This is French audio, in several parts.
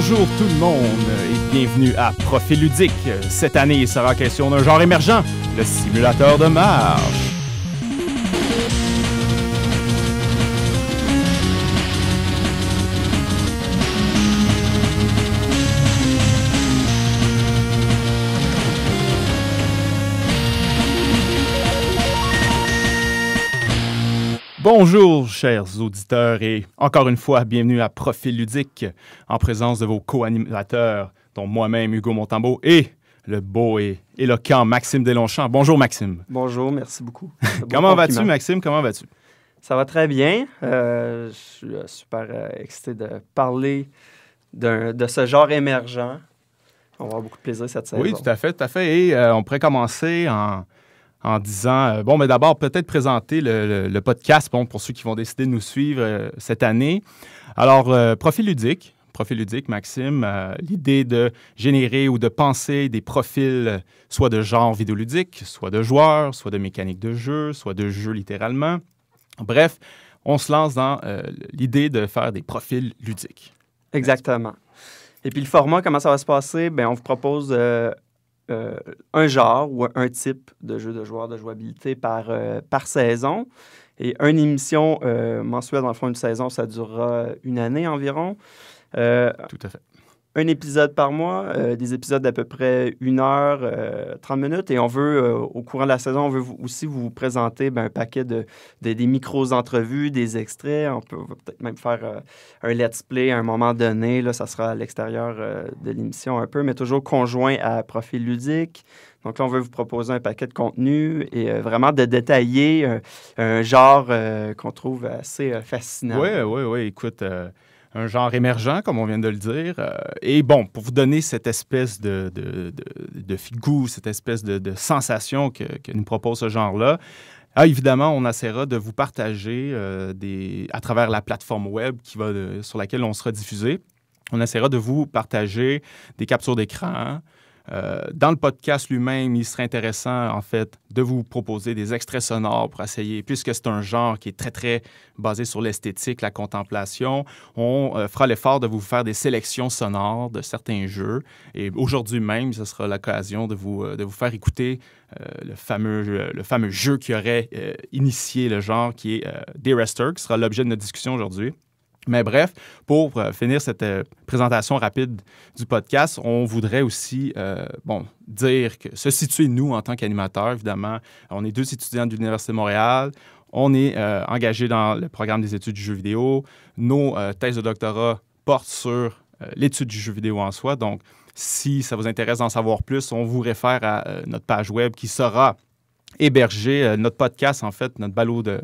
Bonjour tout le monde et bienvenue à Profil Ludique. Cette année, il sera question d'un genre émergent, le simulateur de marche. Bonjour, chers auditeurs, et encore une fois, bienvenue à Profil Ludique, en présence de vos co-animateurs, dont moi-même, Hugo montambo et le beau et éloquent Maxime Delonchamp. Bonjour, Maxime. Bonjour, merci beaucoup. Comment vas-tu, Maxime? Comment vas-tu? Ça va très bien. Euh, je suis euh, super euh, excité de parler de ce genre émergent. On va avoir beaucoup de plaisir cette saison. Oui, tout à fait, tout à fait. Et on pourrait commencer en en disant euh, bon, mais d'abord, peut-être présenter le, podcast bon, pour ceux qui vont décider de nous suivre euh, cette année. Alors, euh, profil ludique, profil ludique, Maxime, l'idée de générer ou de penser des profils, soit de genre vidéoludique, soit de joueurs, soit de mécanique de jeu, soit de jeu littéralement. Bref, on se lance dans l'idée de faire des profils ludiques. Exactement. Et puis le format, comment ça va se passer? Bien, on vous propose euh, un genre ou un type de jeu de joueur de jouabilité par, euh, par saison. Et une émission euh, mensuelle, dans le fond, une saison, ça durera une année environ. Tout à fait un épisode par mois, euh, des épisodes d'à peu près une heure, 30 euh, minutes. Et on veut, euh, au courant de la saison, on veut aussi vous présenter ben, un paquet de, des micros-entrevues, des extraits. On peut, peut être même faire un let's play à un moment donné. Là, ça sera à l'extérieur de l'émission un peu, mais toujours conjoint à profil ludique. Donc là, on veut vous proposer un paquet de contenu et vraiment de détailler un genre qu'on trouve assez fascinant. Oui, oui, oui. Écoute, un genre émergent, comme on vient de le dire. Euh, et bon, pour vous donner cette espèce de, de, de, goût, cette espèce de, sensation que, nous propose ce genre-là, ah, évidemment, on essaiera de vous partager euh, des, à travers la plateforme web qui va, euh, sur laquelle on sera diffusé. On essaiera de vous partager des captures d'écran, euh, dans le podcast lui-même, il serait intéressant, en fait, de vous proposer des extraits sonores pour essayer, puisque c'est un genre qui est très, très basé sur l'esthétique, la contemplation. On euh, fera l'effort de vous faire des sélections sonores de certains jeux. Et aujourd'hui même, ce sera l'occasion de vous, euh, de vous faire écouter le, fameux, le fameux jeu qui aurait initié le genre, qui est Esther, qui sera l'objet de notre discussion aujourd'hui. Mais bref, pour euh, finir cette euh, présentation rapide du podcast, on voudrait aussi euh, bon, dire que se situer nous en tant qu'animateurs, évidemment, on est deux étudiants de l'Université de Montréal. On est engagés engagé dans le programme des études du jeu vidéo. Nos thèses de doctorat portent sur l'étude du jeu vidéo en soi. Donc, si ça vous intéresse d'en savoir plus, on vous réfère à notre page web qui sera héberger euh, notre podcast, en fait, notre balado de,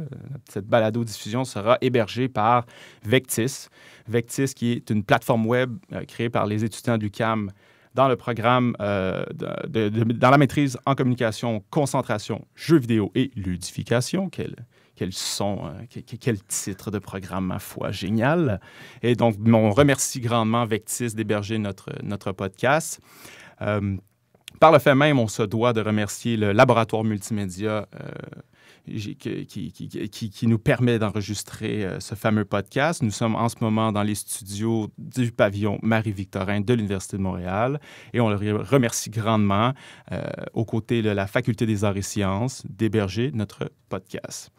cette balado-diffusion sera hébergé par Vectis. Vectis, qui est une plateforme web euh, créée par les étudiants du CAM dans le programme euh, dans la maîtrise en communication, concentration, jeux vidéo et ludification. Quel, son, hein, quel, titre de programme, ma foi, génial. Et donc, on remercie grandement Vectis d'héberger notre, notre podcast. Par le fait même, on se doit de remercier le laboratoire multimédia euh, qui, nous permet d'enregistrer euh, ce fameux podcast. Nous sommes en ce moment dans les studios du pavillon Marie-Victorin de l'Université de Montréal et on le remercie grandement euh, aux côtés de la Faculté des arts et sciences d'héberger notre podcast.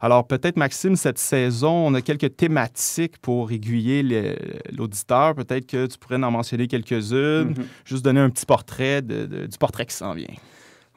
Alors peut-être, Maxime, cette saison, on a quelques thématiques pour aiguiller l'auditeur. Peut-être que tu pourrais en mentionner quelques-unes, mhm. juste donner un petit portrait du portrait qui s'en vient.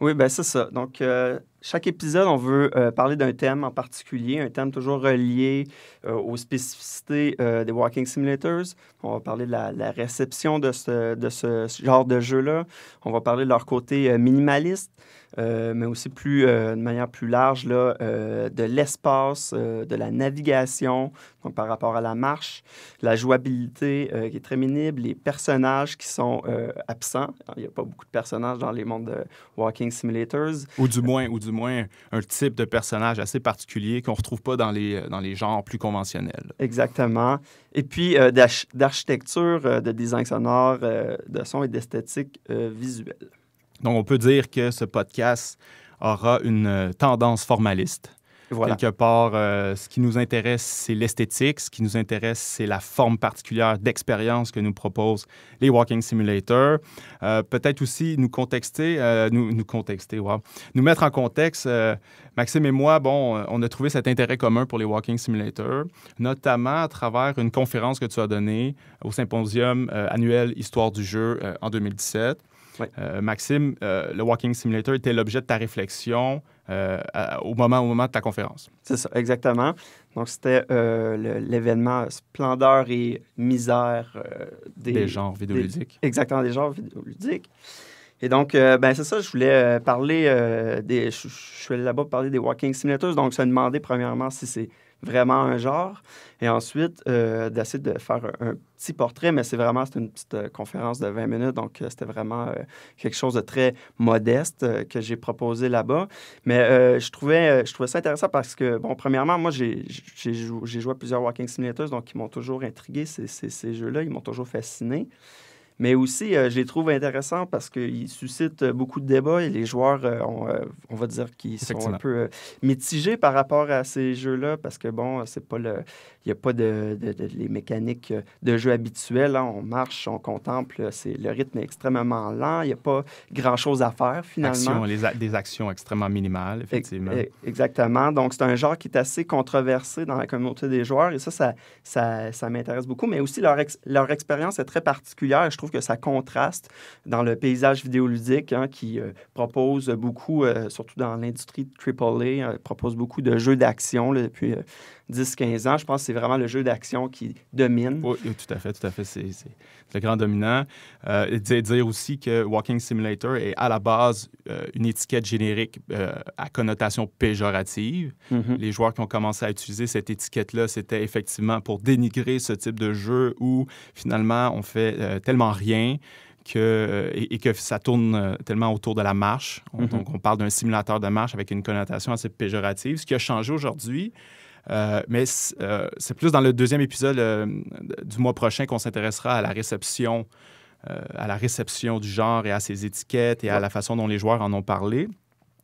Oui, ben c'est ça. Donc, euh, chaque épisode, on veut euh, parler d'un thème en particulier, un thème toujours relié euh, aux spécificités euh, des Walking Simulators. On va parler de la, réception de ce, genre de jeu-là. On va parler de leur côté minimaliste, mais aussi plus, de manière plus large là, de l'espace, de la navigation, donc par rapport à la marche, la jouabilité qui est très minible, les personnages qui sont absents. il n'y a pas beaucoup de personnages dans les mondes de Walking Simulators. Ou du moins, ou du du moins un type de personnage assez particulier qu'on ne retrouve pas dans les, genres plus conventionnels. Exactement. Et puis euh, d'architecture, euh, de design sonore, euh, de son et d'esthétique visuelle. Donc on peut dire que ce podcast aura une tendance formaliste. Quelque part, euh, ce qui nous intéresse, c'est l'esthétique. Ce qui nous intéresse, c'est la forme particulière d'expérience que nous proposent les walking simulators. Euh, peut-être aussi nous contexter, euh, nous, nous, contexter, nous mettre en contexte. Maxime et moi, bon, on a trouvé cet intérêt commun pour les walking simulators, notamment à travers une conférence que tu as donnée au symposium annuel Histoire du jeu en 2017. Euh, Maxime, euh, le Walking Simulator était l'objet de ta réflexion euh, au, moment, au moment de ta conférence. C'est ça, exactement. Donc, c'était l'événement Splendeur et misère des, des, genres vidéoludiques. exactement, des genres vidéoludiques. Et donc, ben, c'est ça, je voulais parler des. Je, suis allé là-bas parler des Walking Simulators. Donc, ça demandé premièrement si c'est vraiment un genre. Et ensuite, euh, d'essayer de faire un, petit portrait, mais c'est vraiment une petite euh, conférence de 20 minutes, donc euh, c'était vraiment quelque chose de très modeste que j'ai proposé là-bas. Mais je, trouvais, je trouvais ça intéressant parce que, bon, premièrement, moi, j'ai joué, à plusieurs Walking Simulators, donc ils m'ont toujours intrigué, ces, ces, ces jeux-là, ils m'ont toujours fasciné. Mais aussi, euh, je les trouve intéressants parce qu'ils suscitent euh, beaucoup de débats et les joueurs, euh, on va dire, qu'ils sont un peu mitigés par rapport à ces jeux-là parce que, bon, c'est pas le il n'y a pas de, de, les mécaniques euh, de jeu habituelles. Hein. On marche, on contemple. Euh, c'est, le rythme est extrêmement lent. Il n'y a pas grand-chose à faire, finalement. des actions extrêmement minimales, effectivement. exactement. Donc, c'est un genre qui est assez controversé dans la communauté des joueurs. Et ça, ça, ça, m'intéresse beaucoup. Mais aussi, leur, leur expérience est très particulière. Je trouve que ça contraste dans le paysage vidéoludique hein, qui euh, propose beaucoup, surtout dans l'industrie AAA, hein, propose beaucoup de jeux d'action depuis 10-15 ans. Je pense que c'est vraiment le jeu d'action qui domine. Oui, tout à fait, tout à fait. C'est le grand dominant. Euh, dire aussi que Walking Simulator est à la base euh, une étiquette générique euh, à connotation péjorative. Mm-hmm. Les joueurs qui ont commencé à utiliser cette étiquette-là, c'était effectivement pour dénigrer ce type de jeu où finalement on fait euh, tellement rien. Que, et, que ça tourne tellement autour de la marche. Mm-hmm. Donc, on parle d'un simulateur de marche avec une connotation assez péjorative. Ce qui a changé aujourd'hui, euh, mais euh, c'est plus dans le deuxième épisode euh, du mois prochain qu'on s'intéressera à la réception, à la réception du genre et à ses étiquettes et à la façon dont les joueurs en ont parlé.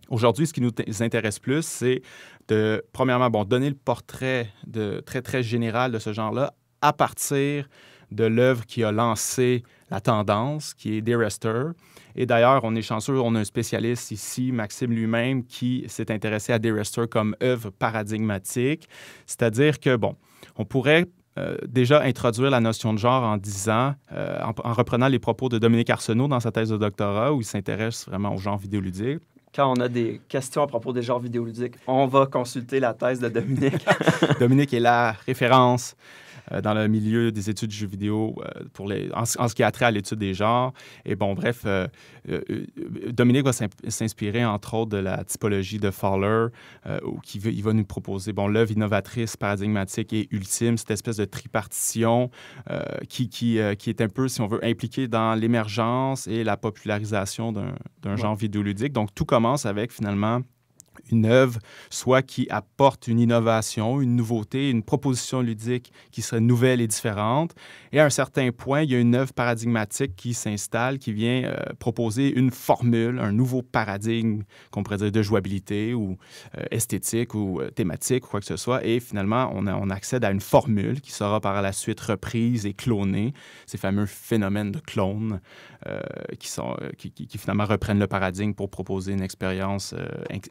Aujourd'hui, ce qui nous intéresse plus, c'est de, premièrement, bon, donner le portrait de, très, très général de ce genre-là à partir de l'œuvre qui a lancé la tendance, qui est Dear Esther, et d'ailleurs, on est chanceux, on a un spécialiste ici, Maxime lui-même, qui s'est intéressé à des Derrester comme œuvre paradigmatique. C'est-à-dire que, bon, on pourrait euh, déjà introduire la notion de genre en disant, euh, en, en, reprenant les propos de Dominique Arsenault dans sa thèse de doctorat, où il s'intéresse vraiment au genre vidéoludique. Quand on a des questions à propos des genres vidéoludiques, on va consulter la thèse de Dominique. Dominique est la référence euh, dans le milieu des études jeux jeux vidéo euh, pour les, en, ce qui a trait à l'étude des genres. Et bon, bref, euh, Dominique va s'inspirer entre autres de la typologie de Fowler, où qui va, il va nous proposer bon, l'œuvre innovatrice, paradigmatique et ultime, cette espèce de tripartition qui, qui, qui est un peu, si on veut, impliquée dans l'émergence et la popularisation d'un genre vidéoludique. Donc, tout commence avec finalement une œuvre, soit qui apporte une innovation, une nouveauté, une proposition ludique qui serait nouvelle et différente. Et à un certain point, il y a une œuvre paradigmatique qui s'installe, qui vient euh, proposer une formule, un nouveau paradigme qu'on pourrait dire de jouabilité ou euh, esthétique ou euh, thématique ou quoi que ce soit. Et finalement, on, on, accède à une formule qui sera par la suite reprise et clonée, ces fameux phénomènes de clones qui, sont, qui, finalement reprennent le paradigme pour proposer une expérience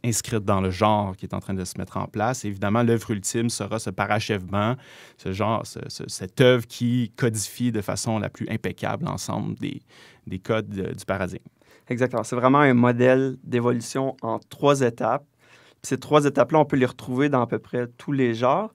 inscrite dans le genre qui est en train de se mettre en place. évidemment, l'œuvre ultime sera ce parachèvement, ce genre, cette œuvre qui codifie de façon la plus impeccable l'ensemble des, des, codes du paradigme. Exactement. C'est vraiment un modèle d'évolution en trois étapes. ces trois étapes-là, on peut les retrouver dans à peu près tous les genres.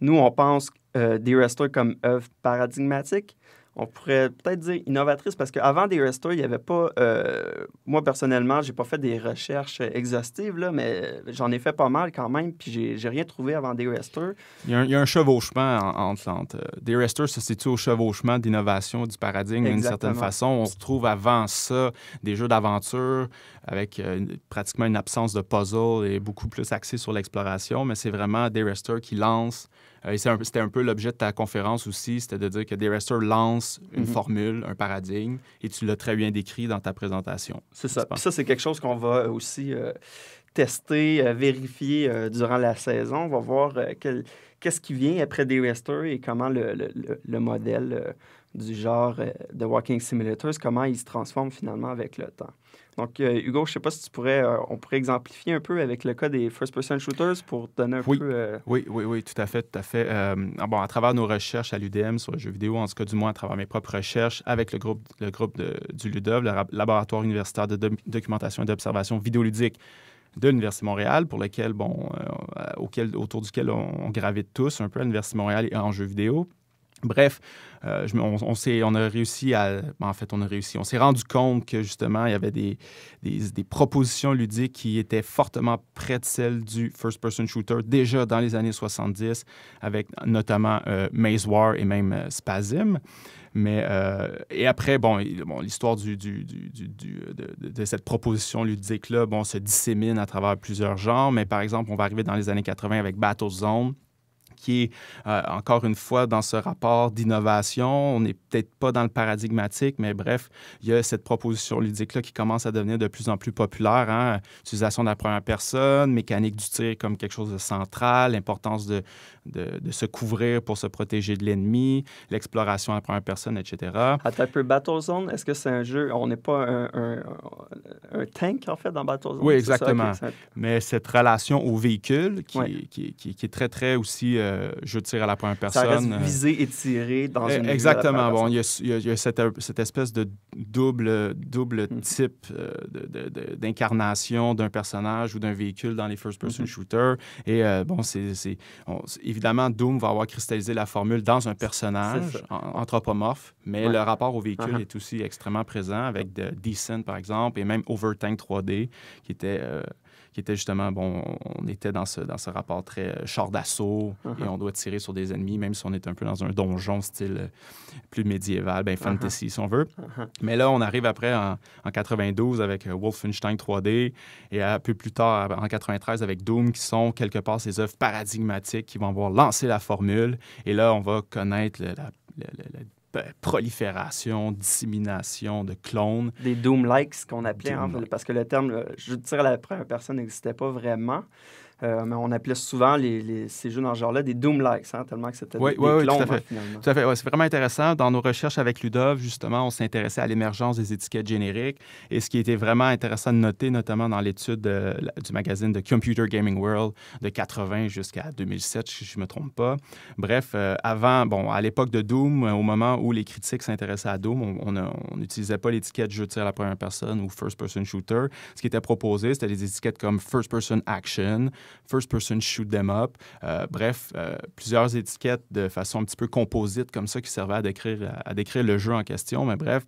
Nous, on pense des euh, restos comme œuvre paradigmatique on pourrait peut-être dire innovatrice parce qu'avant des restos il n'y avait pas. Euh, moi, personnellement, j'ai pas fait des recherches exhaustives, là, mais j'en ai fait pas mal quand même, puis j'ai, n'ai rien trouvé avant des Restore. Il, y a un, chevauchement entre. En, des Restore se situe au chevauchement d'innovation du paradigme d'une certaine façon. On se retrouve avant ça des jeux d'aventure avec euh, pratiquement une absence de puzzle et beaucoup plus axé sur l'exploration, mais c'est vraiment des Restore qui lance. Euh, c'était un peu l'objet de ta conférence aussi, c'était de dire que des Restore lance une mhm. formule, un paradigme, et tu l'as très bien décrit dans ta présentation. C'est ça. ça, c'est quelque chose qu'on va aussi euh, tester, euh, vérifier euh, durant la saison. On va voir qu'est-ce qui vient après des Western et comment le, le modèle du genre de Walking Simulators, comment il se transforme finalement avec le temps. Donc, euh, Hugo, je ne sais pas si tu pourrais, euh, on pourrait exemplifier un peu avec le cas des first-person shooters pour donner un peu. Euh, oui, oui, oui, tout à fait, tout à fait. Ah bon, à travers nos recherches à l'UDM sur les jeux vidéo, en tout cas, du moins à travers mes propres recherches avec le groupe, le groupe de, du LUDOV, le laboratoire universitaire de documentation et d'observation vidéoludique de l'Université Montréal, pour lequel, bon, auquel, autour duquel on, gravite tous un peu à l'Université Montréal et en jeux vidéo. Bref, euh, on, a réussi à. Ben, en fait, on a réussi. On s'est rendu compte que justement, il y avait des, propositions ludiques qui étaient fortement près de celles du first-person shooter déjà dans les années 70, avec notamment euh, Maze War et même euh, Spazim. Mais et après, bon, l'histoire de, cette proposition ludique-là bon, se dissémine à travers plusieurs genres. Mais par exemple, on va arriver dans les années 80 avec Battlezone qui est, euh, encore une fois, dans ce rapport d'innovation. On n'est peut-être pas dans le paradigmatique, mais bref, il y a cette proposition ludique-là qui commence à devenir de plus en plus populaire. Hein. Utilisation de la première personne, mécanique du tir comme quelque chose de central, l'importance de, de, se couvrir pour se protéger de l'ennemi, l'exploration à la première personne, etc. À un peu, Battlezone, est-ce que c'est un jeu, on n'est pas un, tank en fait dans Battlezone? Oui, exactement. Mais cette relation au véhicule qui, qui, qui, est très, très aussi jeu je tire à la première personne. Ça reste euh, visé et tiré dans eh, une Exactement. Bon, il y a, cette, espèce de double, double mm-hmm. type euh, d'incarnation d'un personnage ou d'un véhicule dans les first-person mm-hmm. shooters. Et euh, bon, c'est évidemment, Doom va avoir cristallisé la formule dans un personnage anthropomorphe, mais le rapport au véhicule uh-huh. est aussi extrêmement présent avec de Decent, par exemple, et même Overtank 3D, qui était euh, qui était justement, bon, on était dans ce, dans ce rapport très euh, char d'assaut uh-huh. et on doit tirer sur des ennemis, même si on est un peu dans un donjon style euh, plus médiéval, ben uh-huh. fantasy si on veut. Uh-huh. Mais là, on arrive après en, 92 avec euh, Wolfenstein 3D et un peu plus tard en 93 avec Doom, qui sont quelque part ces œuvres paradigmatiques qui vont avoir lancé la formule. Et là, on va connaître la euh, prolifération, dissémination de clones. Des doom-likes qu'on appelait, parce que le terme, euh, je dirais la première personne n'existait pas vraiment. Euh, mais on appelait souvent ces jeux dans ce genre-là des Doom-likes, hein, tellement que c'était oui, des, oui, oui, clones, tout à hein, c'est vraiment intéressant. Dans nos recherches avec Ludov, justement, on s'intéressait à l'émergence des étiquettes génériques. Et ce qui était vraiment intéressant de noter, notamment dans l'étude du magazine de Computer Gaming World de 80 jusqu'à 2007, si je ne me trompe pas. Bref, euh, avant, bon, à l'époque de Doom, euh, au moment où les critiques s'intéressaient à Doom, on n'utilisait pas l'étiquette jeu de tir à la première personne ou first-person shooter. Ce qui était proposé, c'était des étiquettes comme first-person action, First Person Shoot Them Up. Euh, bref, euh, plusieurs étiquettes de façon un petit peu composite comme ça qui servaient à décrire le jeu en question. Mais bref,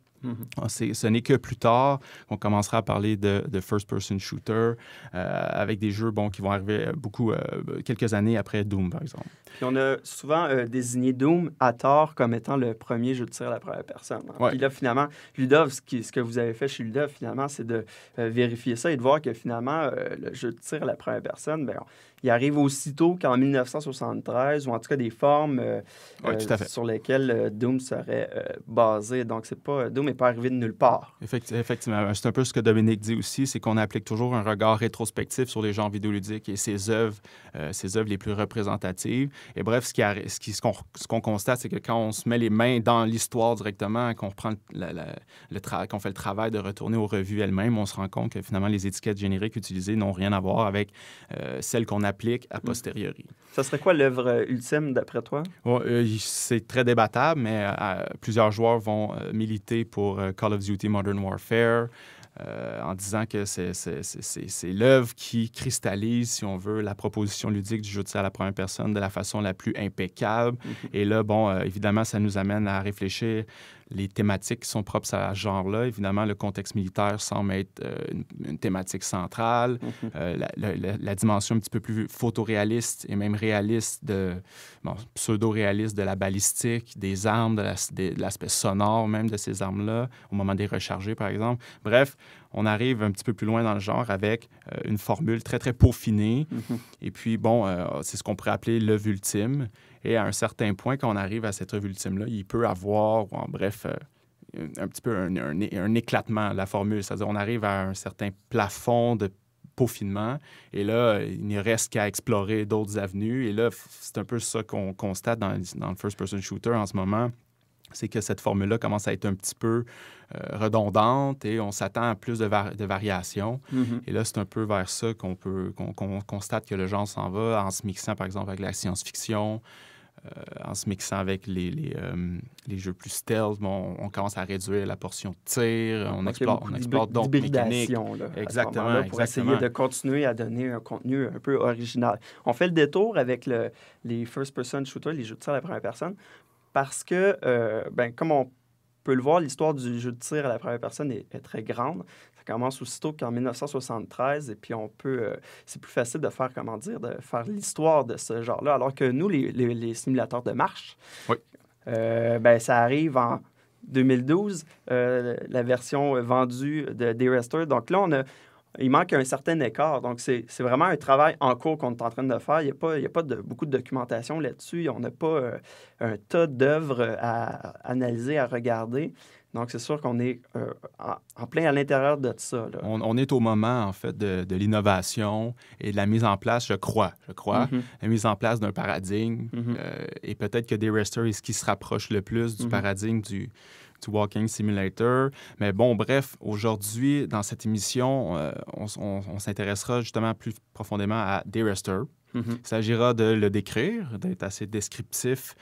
ah, ce n'est que plus tard qu'on commencera à parler de, first-person shooter euh, avec des jeux bon, qui vont arriver euh, beaucoup, euh, quelques années après Doom, par exemple. on a souvent désigné Doom à tort comme étant le premier jeu de tir à la première personne. Hein. Puis là, finalement, ce, que vous avez fait chez Ludov, finalement, c'est de vérifier ça et de voir que finalement, le jeu de tir à la première personne, bien, il arrive aussitôt qu'en 1973, ou en tout cas des formes euh, euh, sur lesquelles euh, Doom serait basé. Donc, c'est pas, Doom n'est pas arrivé de nulle part. Effectivement, c'est un peu ce que Dominique dit aussi, c'est qu'on applique toujours un regard rétrospectif sur les genres vidéoludiques et ses œuvres, ses œuvres les plus représentatives. Et bref, ce qu'on ce ce qu'on constate, c'est que quand on se met les mains dans l'histoire directement, qu'on qu'on fait le travail de retourner aux revues elles-mêmes, on se rend compte que finalement les étiquettes génériques utilisées n'ont rien à voir avec celles qu'on applique a mm. posteriori. Ça serait quoi l'œuvre euh, ultime d'après toi? Euh, c'est très débattable, mais euh, plusieurs joueurs vont militer pour Call of Duty Modern Warfare. en disant que c'est l'œuvre qui cristallise, si on veut, la proposition ludique du jeu de tir à la première personne de la façon la plus impeccable. Mm-hmm. Et là, bon, évidemment, ça nous amène à réfléchir les thématiques qui sont propres à ce genre-là. Évidemment, le contexte militaire semble être euh, une, thématique centrale. Mm-hmm. Euh, la, dimension un petit peu plus photoréaliste et même réaliste, de, pseudo-réaliste de la balistique, des armes, de l'aspect sonore même de ces armes-là, au moment des recharger, par exemple. Bref, on arrive un petit peu plus loin dans le genre avec euh, une formule très, très peaufinée. Mm-hmm. Et puis, bon, c'est ce qu'on pourrait appeler l'œuvre ultime. Et à un certain point, quand on arrive à cette revue ultime-là, il peut avoir, en bref, euh, un petit peu un, un, de éclatement, la formule. C'est-à-dire, on arrive à un certain plafond de peaufinement. Et là, il ne reste qu'à explorer d'autres avenues. Et là, c'est un peu ça qu'on constate dans, le first-person shooter en ce moment c'est que cette formule-là commence à être un petit peu euh, redondante et on s'attend à plus de, de variations. Mm-hmm. Et là, c'est un peu vers ça qu'on peut qu'on constate que le genre s'en va en se mixant, par exemple, avec la science-fiction, euh, en se mixant avec les, les, euh, jeux plus stealth, on, commence à réduire la portion de tir, on explore, on explore d'autres mécaniques. exactement. pour essayer de continuer à donner un contenu un peu original. On fait le détour avec les first-person shooters, les jeux de tir à la première personne, parce que, euh, ben, comme on peut le voir, l'histoire du jeu de tir à la première personne est, est très grande commence aussitôt qu'en 1973, et puis on peut, euh, c'est plus facile de faire, comment dire, de faire l'histoire de ce genre-là, alors que nous, les, les, simulateurs de marche, euh, ben, ça arrive en 2012, euh, la version vendue de D-Rester. Donc là, on a, il manque un certain écart. Donc, c'est vraiment un travail en cours qu'on est en train de faire. Il n'y a pas, il y a pas de, beaucoup de documentation là-dessus. On n'a pas un tas d'œuvres à analyser, à regarder. Donc, c'est sûr qu'on est euh, en plein à l'intérieur de ça. On, est au moment, en fait, de, l'innovation et de la mise en place, je crois, je crois, mhm. la mise en place d'un paradigme. Mhm. Euh, et peut-être que des est ce qui se rapproche le plus du mhm. paradigme du, Walking Simulator. Mais bon, bref, aujourd'hui, dans cette émission, euh, on, s'intéressera justement plus profondément à des Il s'agira de le décrire, d'être assez descriptif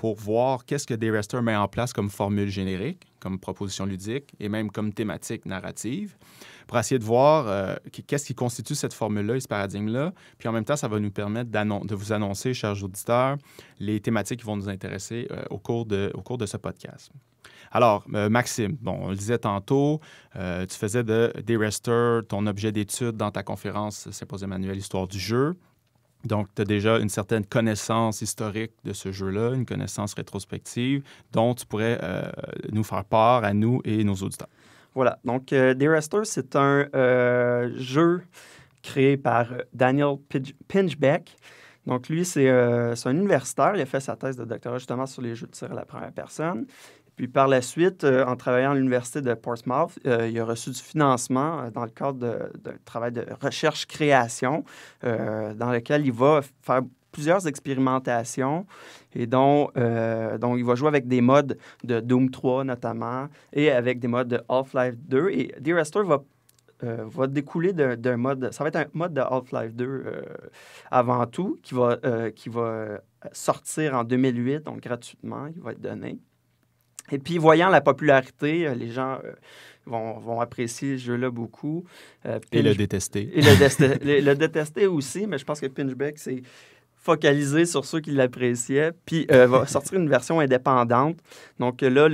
pour voir qu'est-ce que des met en place comme formule générique, comme proposition ludique et même comme thématique narrative, pour essayer de voir euh, qu'est-ce qui constitue cette formule-là et ce paradigme-là. Puis en même temps, ça va nous permettre de vous annoncer, chers auditeurs, les thématiques qui vont nous intéresser euh, au, cours de, ce podcast. Alors, euh, Maxime, bon, on le disait tantôt, tu faisais de DayRester ton objet d'étude dans ta conférence C'est annuel Histoire du jeu. Donc, tu as déjà une certaine connaissance historique de ce jeu-là, une connaissance rétrospective dont tu pourrais euh, nous faire part à nous et nos auditeurs. Voilà. Donc, euh, Dear c'est un euh, jeu créé par euh, Daniel Pinchbeck. Donc, lui, c'est un universitaire. Il a fait sa thèse de doctorat justement sur les jeux de tir à la première personne. Puis par la suite, euh, en travaillant à l'université de Portsmouth, euh, il a reçu du financement euh, dans le cadre d'un travail de recherche-création dans lequel il va faire plusieurs expérimentations et dont, dont, il va jouer avec des modes de Doom 3 notamment et avec des modes de Half-Life 2. Et The Restore va va découler d'un mode, ça va être un mode de Half-Life 2 avant tout, qui va, qui va sortir en 2008, donc gratuitement, il va être donné. Et puis, voyant la popularité, euh, les gens euh, vont, vont apprécier ce jeu-là beaucoup. Euh, Et le détester. Et le, détester aussi, mais je pense que Pinchback, c'est focaliser sur ceux qui l'appréciaient, puis euh, va sortir une version indépendante. Donc euh, là,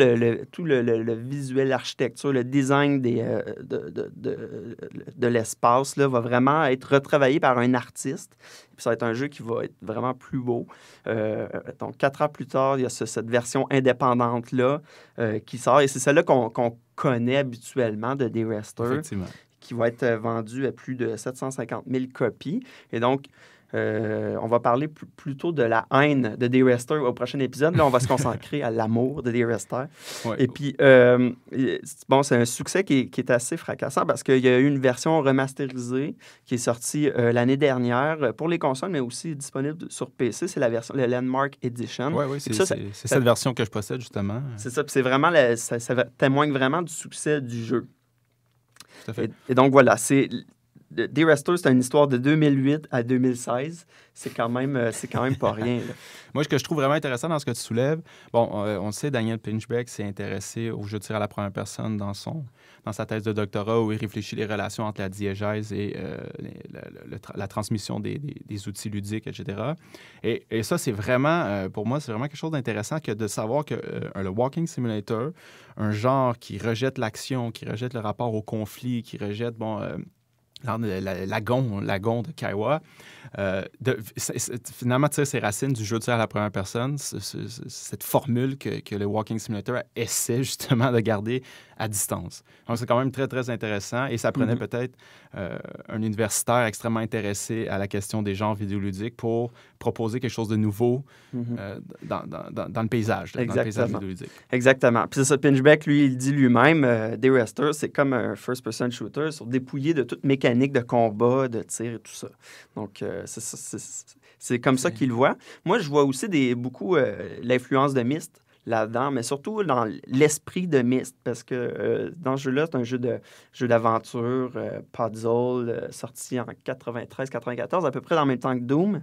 tout le, visuel, l'architecture, le design des, euh, de, de, de, l'espace va vraiment être retravaillé par un artiste. ça va être un jeu qui va être vraiment plus beau. donc, quatre ans plus tard, il y a cette version indépendante-là qui sort. Et c'est celle-là qu'on connaît habituellement de Day Rester. qui va être vendue à plus de 750 000 copies. Et donc, euh, on va parler plutôt de la haine de Day au prochain épisode. Là, on va se concentrer à l'amour de Day Et puis, euh, bon, c'est un succès qui est, assez fracassant parce qu'il y a eu une version remasterisée qui est sortie euh, l'année dernière pour les consoles, mais aussi disponible sur PC. C'est la version, le Landmark Edition. Oui, oui, c'est C'est cette version que je possède, justement. C'est ça, c'est vraiment, ça, témoigne vraiment du succès du jeu. Tout à fait. et, donc voilà, c'est des Restos, c'est une histoire de 2008 à 2016. C'est quand même, euh, c'est quand même pas rien. Moi, ce que je trouve vraiment intéressant dans ce que tu soulèves, bon, euh, on, sait, Daniel Pinchbeck s'est intéressé au jeu de tir à la première personne dans son, dans sa thèse de doctorat où il réfléchit les relations entre la diégèse et euh, la transmission des, outils ludiques, etc. Et, ça, c'est vraiment, pour moi, c'est vraiment quelque chose d'intéressant que de savoir que le walking simulator, un genre qui rejette l'action, qui rejette le rapport au conflit, qui rejette, bon lagon, de Kaiwa. Euh, de, finalement, ses racines du jeu de tir à la première personne, cette formule que, que, le Walking Simulator essaie justement de garder à distance. Donc, c'est quand même très, très intéressant et ça prenait mhm. peut-être euh, un universitaire extrêmement intéressé à la question des genres vidéoludiques pour proposer quelque chose de nouveau mhm. euh, dans, le paysage, Exactement. dans le paysage vidéoludique. Exactement. Puis c'est ça, Pinchbeck, lui, il dit lui-même, des euh, Day c'est comme un first-person shooter, sur dépouillé de toute mécanique de combat, de tir et tout ça. Donc, c'est comme ça qu'il voit. Moi, je vois aussi des, beaucoup l'influence de Myst là-dedans, mais surtout dans l'esprit de Myst, parce que euh, dans ce jeu-là, c'est un jeu de jeu d'aventure, euh, puzzle, euh, sorti en 93-94, à peu près dans le même temps que Doom.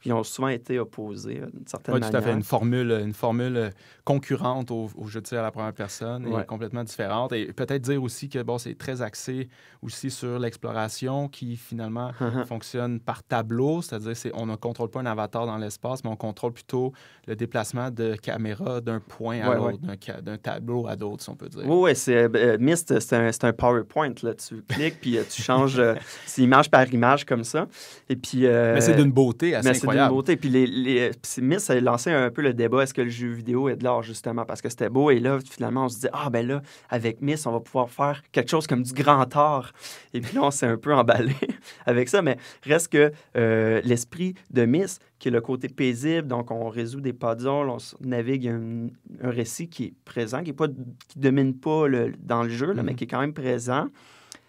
Puis ils ont souvent été opposés d'une certaine manière. tout à fait. Une formule, une formule concurrente au, jeu de tir à la première personne, complètement différente. Et peut-être dire aussi que bon, c'est très axé aussi sur l'exploration qui finalement uh-huh. fonctionne par tableau, c'est-à-dire on ne contrôle pas un avatar dans l'espace, mais on contrôle plutôt le déplacement de caméra d'un point à l'autre, d'un tableau à d'autres, si on peut dire. Oui, c'est, euh, euh, Mist, c'est un, PowerPoint. Là. Tu cliques, puis euh, tu changes, c'est image par image comme ça. Et puis, mais c'est d'une beauté assez mais c'est d'une beauté. Puis, les, Mist a lancé un peu le débat, est-ce que le jeu vidéo est de l'art, justement, parce que c'était beau. Et là, finalement, on se dit, ah ben là, avec Mist, on va pouvoir faire quelque chose comme du grand art. Et puis là, on s'est un peu emballé avec ça. Mais reste que l'esprit de Mist, qui est le côté paisible. Donc, on résout des puzzles, on navigue un, récit qui est présent, qui ne domine pas dans le jeu, là, mais mhm. qui est quand même présent.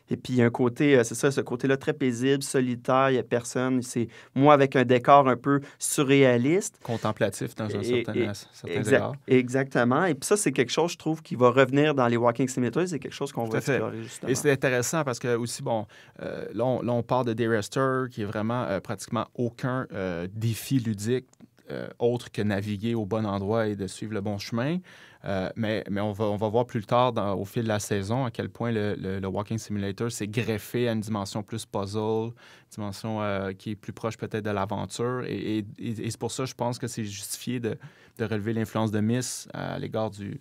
Et puis, il y a un côté, euh, c'est ça, ce côté-là très paisible, solitaire, il n'y a personne. C'est moi avec un décor un peu surréaliste. Contemplatif dans un certain, sens, décor. Exactement. Et puis ça, c'est quelque chose, je trouve, qui va revenir dans les Walking Simulators. C'est quelque chose qu'on va explorer, justement. Et c'est intéressant parce que, aussi, bon, euh, là, on, parle part de Day Rester, qui est vraiment euh, pratiquement aucun défi ludique euh, autre que naviguer au bon endroit et de suivre le bon chemin. Euh, mais, mais on, va, on va voir plus tard au fil de la saison à quel point le, le, Walking Simulator s'est greffé à une dimension plus puzzle, dimension euh, qui est plus proche peut-être de l'aventure. Et, et c'est pour ça, je pense que c'est justifié de, de relever l'influence de Miss à l'égard du,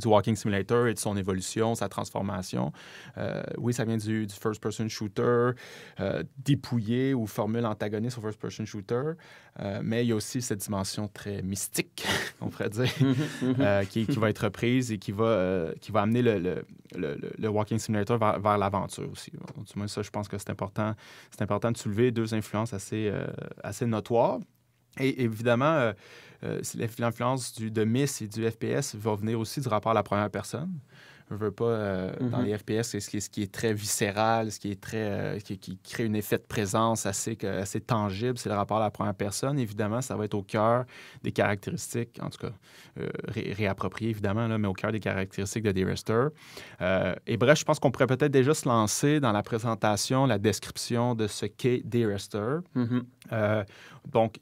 du Walking Simulator et de son évolution, sa transformation. Euh, oui, ça vient du, du first-person shooter euh, dépouillé ou formule antagoniste au first-person shooter, euh, mais il y a aussi cette dimension très mystique, on pourrait dire, mhm, mhm. qui, va être reprise et qui va, qui va amener le, le, le, Walking Simulator vers, l'aventure aussi. du moins, ça, je pense que c'est important, c'est important de soulever deux influences assez, assez notoires. Et évidemment, euh, l'influence de Miss et du FPS va venir aussi du rapport à la première personne. Je veux pas, euh, dans mhm. les FPS, c'est ce qui, est, très viscéral, ce qui est très, euh, qui, crée un effet de présence assez, assez tangible, c'est le rapport à la première personne. Évidemment, ça va être au cœur des caractéristiques, en tout cas, réappropriées évidemment, là, mais au cœur des caractéristiques de D-Rester. et bref, je pense qu'on pourrait peut-être déjà se lancer dans la présentation, la description de ce qu'est D-Rester. Mhm. donc,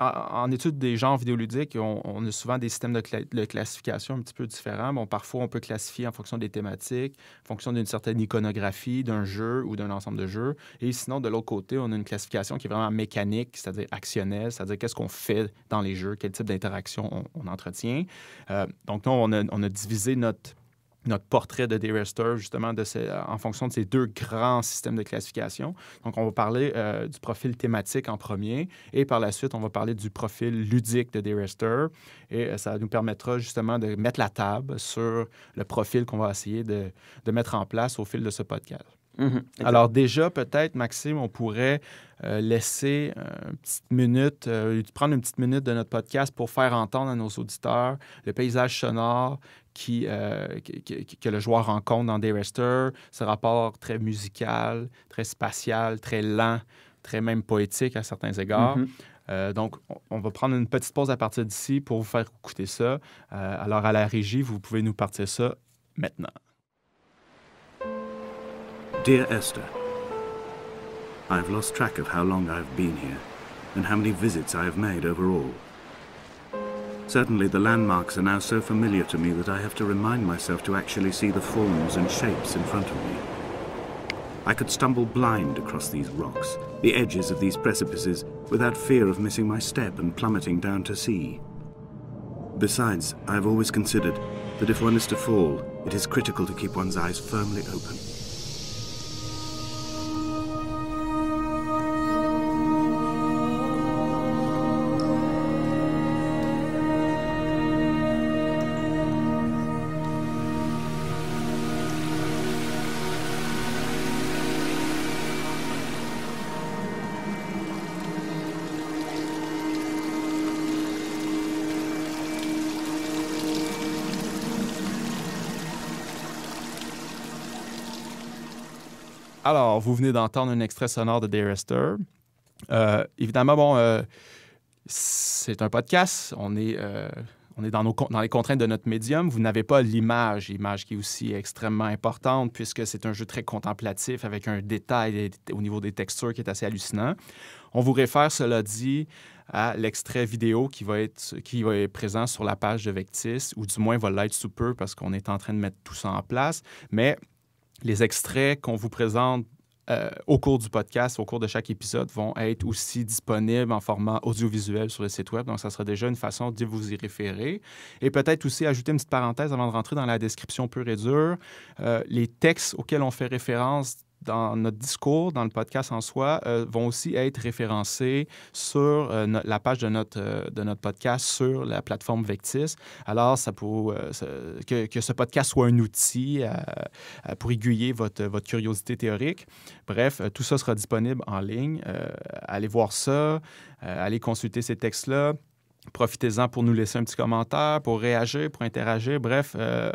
en, étude des genres vidéoludiques, on, on a souvent des systèmes de, classification un petit peu différents. parfois, on peut classifier en fonction des thématiques, en fonction d'une certaine iconographie d'un jeu ou d'un ensemble de jeux. Et sinon, de l'autre côté, on a une classification qui est vraiment mécanique, c'est-à-dire actionnelle, c'est-à-dire qu'est-ce qu'on fait dans les jeux, quel type d'interaction on, entretient. Euh, donc, nous, on on a divisé notre notre portrait de Derrester, justement, de ces, euh, en fonction de ces deux grands systèmes de classification. Donc, on va parler euh, du profil thématique en premier, et par la suite, on va parler du profil ludique de Derrester, et euh, ça nous permettra justement de mettre la table sur le profil qu'on va essayer de, de mettre en place au fil de ce podcast. Mhm. Alors déjà, peut-être, Maxime, on pourrait euh, laisser euh, une petite minute, euh, prendre une petite minute de notre podcast pour faire entendre à nos auditeurs le paysage sonore qui, que le joueur rencontre dans Rester, ce rapport très musical, très spatial, très lent, très même poétique à certains égards. Mhm. donc, on va prendre une petite pause à partir d'ici pour vous faire écouter ça. alors, à la régie, vous pouvez nous partir ça maintenant. Dear Esther, I've lost track of how long I've been here and how many visits I have made overall. Certainly the landmarks are now so familiar to me that I have to remind myself to actually see the forms and shapes in front of me. I could stumble blind across these rocks, the edges of these precipices, without fear of missing my step and plummeting down to sea. Besides, I have always considered that if one is to fall, it is critical to keep one's eyes firmly open. vous venez d'entendre un extrait sonore de Dare euh, évidemment, bon, euh, c'est un podcast. On est, euh, on est dans, nos, dans les contraintes de notre médium. Vous n'avez pas l'image, image qui est aussi extrêmement importante puisque c'est un jeu très contemplatif avec un détail au niveau des textures qui est assez hallucinant. On vous réfère, cela dit, à l'extrait vidéo qui va, être, qui va être présent sur la page de Vectis, ou du moins va l'être sous peu parce qu'on est en train de mettre tout ça en place. Mais les extraits qu'on vous présente euh, au cours du podcast, au cours de chaque épisode, vont être aussi disponibles en format audiovisuel sur le site web. Donc, ça sera déjà une façon de vous y référer. Et peut-être aussi ajouter une petite parenthèse avant de rentrer dans la description pure et dure. Euh, les textes auxquels on fait référence dans notre discours, dans le podcast en soi, euh, vont aussi être référencés sur euh, la page de notre, euh, de notre podcast sur la plateforme Vectis. Alors, ça que, que, ce podcast soit un outil pour aiguiller votre, votre curiosité théorique. Bref, tout ça sera disponible en ligne. allez voir ça, allez consulter ces textes-là. Profitez-en pour nous laisser un petit commentaire, pour réagir, pour interagir. Bref, euh,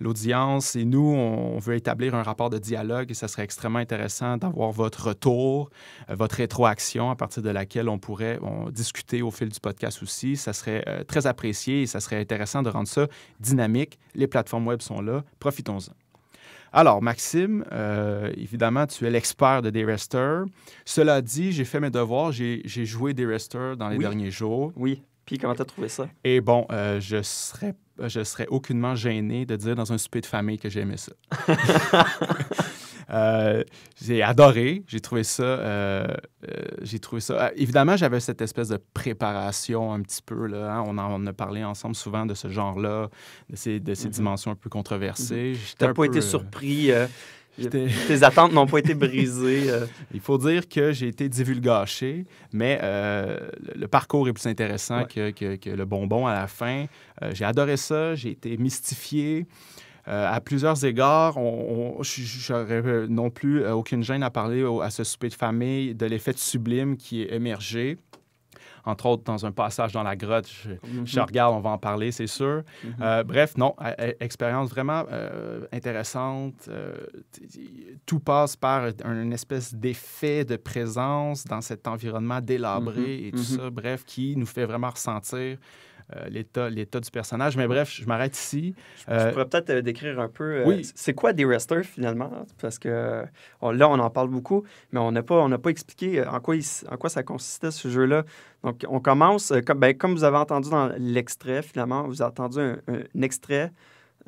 l'audience et nous, on veut établir un rapport de dialogue et ça serait extrêmement intéressant d'avoir votre retour, euh, votre rétroaction à partir de laquelle on pourrait on, discuter au fil du podcast aussi. Ça serait euh, très apprécié et ça serait intéressant de rendre ça dynamique. Les plateformes web sont là. Profitons-en. Alors, Maxime, évidemment, tu es l'expert de Dayrester. Cela dit, j'ai fait mes devoirs, j'ai joué Dayrester dans les derniers jours. Oui. Puis comment t'as trouvé ça? Et bon, euh, je serais je serais aucunement gêné de dire dans un souper de famille que j'aimais ça. Euh, j'ai adoré, j'ai trouvé ça, euh, j'ai trouvé ça. Ah, évidemment, j'avais cette espèce de préparation un petit peu là. Hein. On, en, a parlé ensemble souvent de ce genre-là, de ces, de ces mhm. dimensions un peu controversées. Mm T'as pas été surpris Tes attentes n'ont pas été brisées. Euh. Il faut dire que j'ai été divulgaché, mais euh, le, parcours est plus intéressant que, que, le bonbon à la fin. Euh, j'ai adoré ça, j'ai été mystifié. à plusieurs égards, on, on non plus aucune gêne à parler à ce souper de famille de l'effet sublime qui est émergé entre autres dans un passage dans la grotte. Je, mhm. regarde, on va en parler, c'est sûr. Mhm. Euh, bref, non, e, e, expérience vraiment euh, intéressante. Euh, tout passe par une espèce d'effet de présence dans cet environnement délabré mhm. et tout ça, bref, qui nous fait vraiment ressentir euh, l'état du personnage. Mais bref, je m'arrête ici. Je, euh, pourrais peut-être euh, décrire un peu. Oui. C'est quoi des resters finalement Parce que là, on en parle beaucoup, mais on n'a pas, pas expliqué en quoi, en quoi ça consistait ce jeu-là. Donc, on commence, comme, ben, comme vous avez entendu dans l'extrait, finalement, vous avez entendu un extrait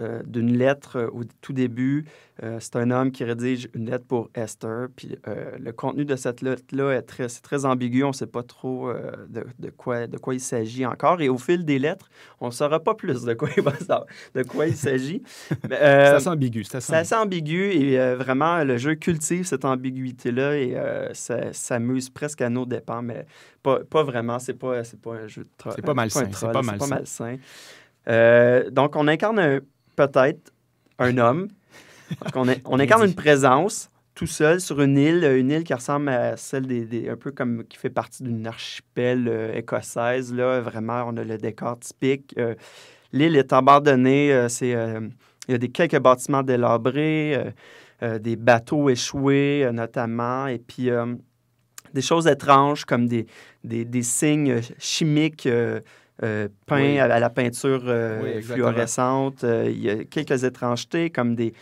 euh, d'une lettre euh, au tout début. Euh, c'est un homme qui rédige une lettre pour Esther. Puis le contenu de cette lettre-là est très, très ambigu. On ne sait pas trop de, de, quoi, de quoi il s'agit encore. Et au fil des lettres, on ne saura pas plus de quoi il, de quoi il s'agit. c'est assez ambigu. C'est assez, ambigu. Et vraiment, le jeu cultive cette ambiguïté-là et ça s'amuse presque à nos dépens. Mais pas, pas vraiment. C'est pas, pas un jeu de C'est pas malsain. C'est pas, malsain. donc, on incarne un peut-être, un homme. est, on est quand même une présence tout seul sur une île, une île qui ressemble à celle des, un peu comme qui fait partie d'une archipel euh, écossaise là, vraiment on a le décor typique. Euh, l'île est abandonnée, euh, c'est il y a des quelques bâtiments délabrés, des bateaux échoués notamment et puis des choses étranges comme des, des, des signes chimiques euh, peint à, la peinture euh, fluorescente. Euh, il y a quelques étrangetés, comme des,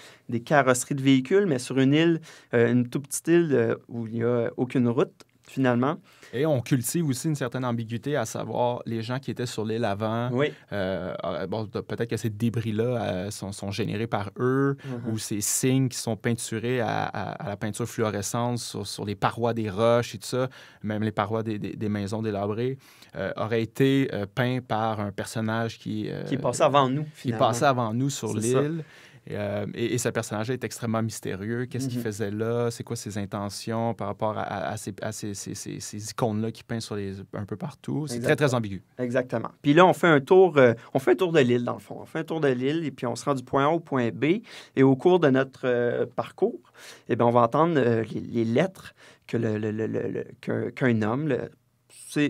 carrosseries de véhicules, mais sur une île, une toute petite île où il n'y a aucune route, finalement. Et on cultive aussi une certaine ambiguïté, à savoir les gens qui étaient sur l'île avant. Oui. Euh, ah, bon, peut-être que ces débris-là euh, sont, générés par eux mm-hmm. ou ces signes qui sont peinturés à, la peinture fluorescente sur, les parois des roches et tout ça, même les parois des, maisons délabrées, euh, auraient été peints par un personnage qui... qui est passé avant nous, finalement. Qui est passé avant nous sur l'île. Euh, et, sa ce personnage est extrêmement mystérieux. Qu'est-ce qu'il mhm. faisait là? C'est quoi ses intentions par rapport à, ces, icônes-là qui peint sur les, un peu partout? C'est très, très ambigu. Exactement. Puis là, on fait un tour, euh, on fait un tour de l'île, dans le fond. On fait un tour de l'île et puis on se rend du point A au point B. Et au cours de notre euh, parcours, eh ben on va entendre les, lettres que le, qu'un homme, c'est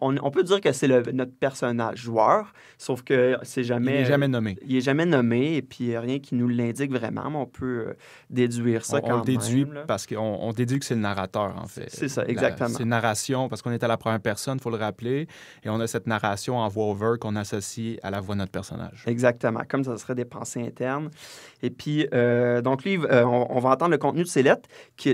on, peut dire que c'est notre personnage joueur, sauf que c'est jamais. Il n'est jamais nommé. Euh, il n'est jamais nommé, et puis rien qui nous l'indique vraiment, mais on peut euh, déduire ça on, quand on Déduit parce qu'on déduit que c'est le narrateur, en fait. C'est ça, exactement. C'est narration, parce qu'on est à la première personne, il faut le rappeler, et on a cette narration en voix-over qu'on associe à la voix de notre personnage. Exactement, comme ça serait des pensées internes. Et puis, euh, donc, lui, on, va entendre le contenu de ses lettres,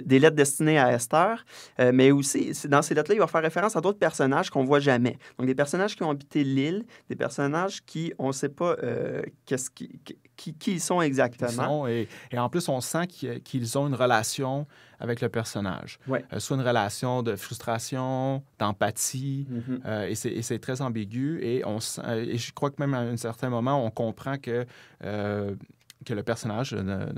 des lettres destinées à Esther, mais aussi, dans ces lettres-là, il va faire référence à d'autres personnages qu'on voit jamais. Donc, des personnages qui ont habité l'île, des personnages qui, on ne sait pas euh, qu'est-ce qui, qui, ils sont exactement. et, en plus, on sent qu'ils ont une relation avec le personnage. Ouais. Euh, soit une relation de frustration, d'empathie, mm-hmm. euh, et c'est très ambigu. Et, on, et je crois que même à un certain moment, on comprend que que le personnage, euh,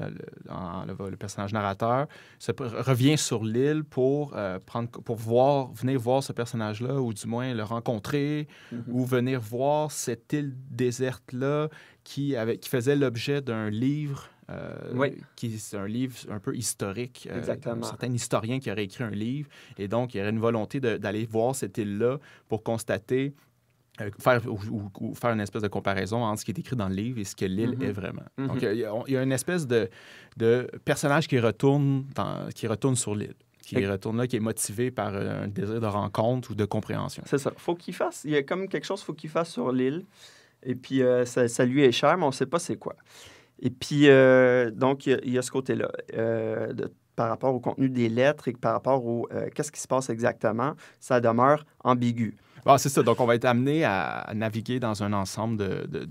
le, personnage narrateur, se, revient sur l'île pour, euh, prendre, pour voir, venir voir ce personnage-là, ou du moins le rencontrer, mm-hmm. ou venir voir cette île déserte-là qui, qui faisait l'objet d'un livre. Euh, qui un livre un peu historique. Exactement. Certains un certain historien qui aurait écrit un livre, et donc il y aurait une volonté d'aller voir cette île-là pour constater faire, ou, faire une espèce de comparaison entre ce qui est écrit dans le livre et ce que l'île mhm. est vraiment. Mhm. Donc, il y, a une espèce de, personnage qui retourne, qui retourne sur l'île qui retourne là, qui est motivé par euh, un désir de rencontre ou de compréhension. C'est ça. Faut qu'il fasse. Il y a comme quelque chose faut qu'il fasse sur l'île. Et puis, euh, ça, lui est cher, mais on ne sait pas c'est quoi. Et puis, euh, donc, il y, a, ce côté-là. par rapport au contenu des lettres et par rapport au qu'est-ce qui se passe exactement, ça demeure ambigu. Ah, c'est ça. Donc, on va être amené à naviguer dans un ensemble de,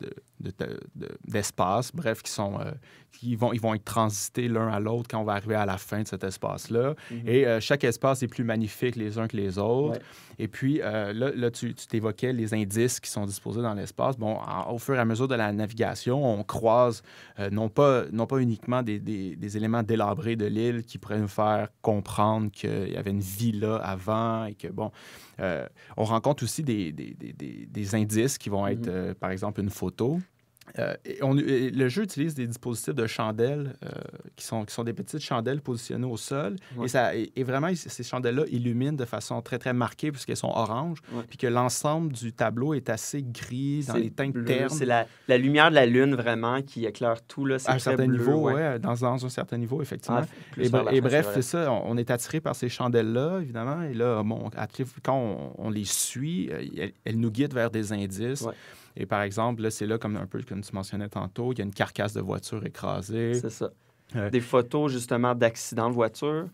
d'espaces, de, bref, qui sont euh, qui vont, ils vont être transités l'un à l'autre quand on va arriver à la fin de cet espace-là. Mhm. Et euh, chaque espace est plus magnifique les uns que les autres. Et puis, euh, là, tu, t'évoquais les indices qui sont disposés dans l'espace. Bon, au fur et à mesure de la navigation, on croise non, pas, non pas uniquement des, des, des éléments délabrés de l'île qui pourraient nous faire comprendre qu'il y avait une vie là avant et que, bon, on rencontre aussi des, indices qui vont être, mhm. euh, par exemple, une photo, euh, on, le jeu utilise des dispositifs de chandelles euh, qui, sont, qui sont des petites chandelles positionnées au sol. Et, ça, est vraiment, ces chandelles-là illuminent de façon très, très marquée puisqu'elles sont oranges. Puis que l'ensemble du tableau est assez gris dans les teintes bleu, ternes. C'est la, lumière de la lune vraiment qui éclaire tout. Là, à un certain niveau, oui, ouais, dans, un certain niveau, effectivement. Ah, et, bref, c'est ça. On, est attiré par ces chandelles-là, évidemment. Et là, bon, quand on, les suit, euh, elles, elles, nous guident vers des indices. Et par exemple, là, c'est là, comme un peu comme tu mentionnais tantôt, il y a une carcasse de voiture écrasée. C'est ça. des photos justement d'accidents de voiture.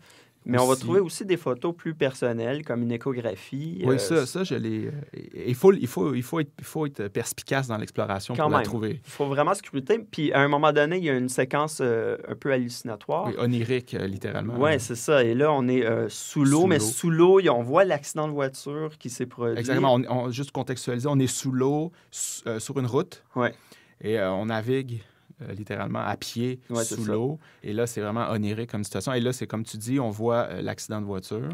Mais on va trouver aussi des photos plus personnelles, comme une échographie. Oui, euh, ça, ça, je l'ai. Euh, il faut, il, faut, il, faut être, faut être perspicace dans l'exploration pour la trouver. Il faut vraiment scruter. Puis à un moment donné, il y a une séquence euh, un peu hallucinatoire. Oui, onirique, littéralement. Oui, c'est ça. Et là, on est sous l'eau, mais sous l'eau, on voit l'accident de voiture qui s'est produit. Exactement. juste contextualiser, on est sous l'eau, sur une route. Oui. Et on navigue euh, littéralement à pied sous l'eau. Et là, c'est vraiment onirique comme situation. Et là, c'est comme tu dis, on voit euh, l'accident de voiture.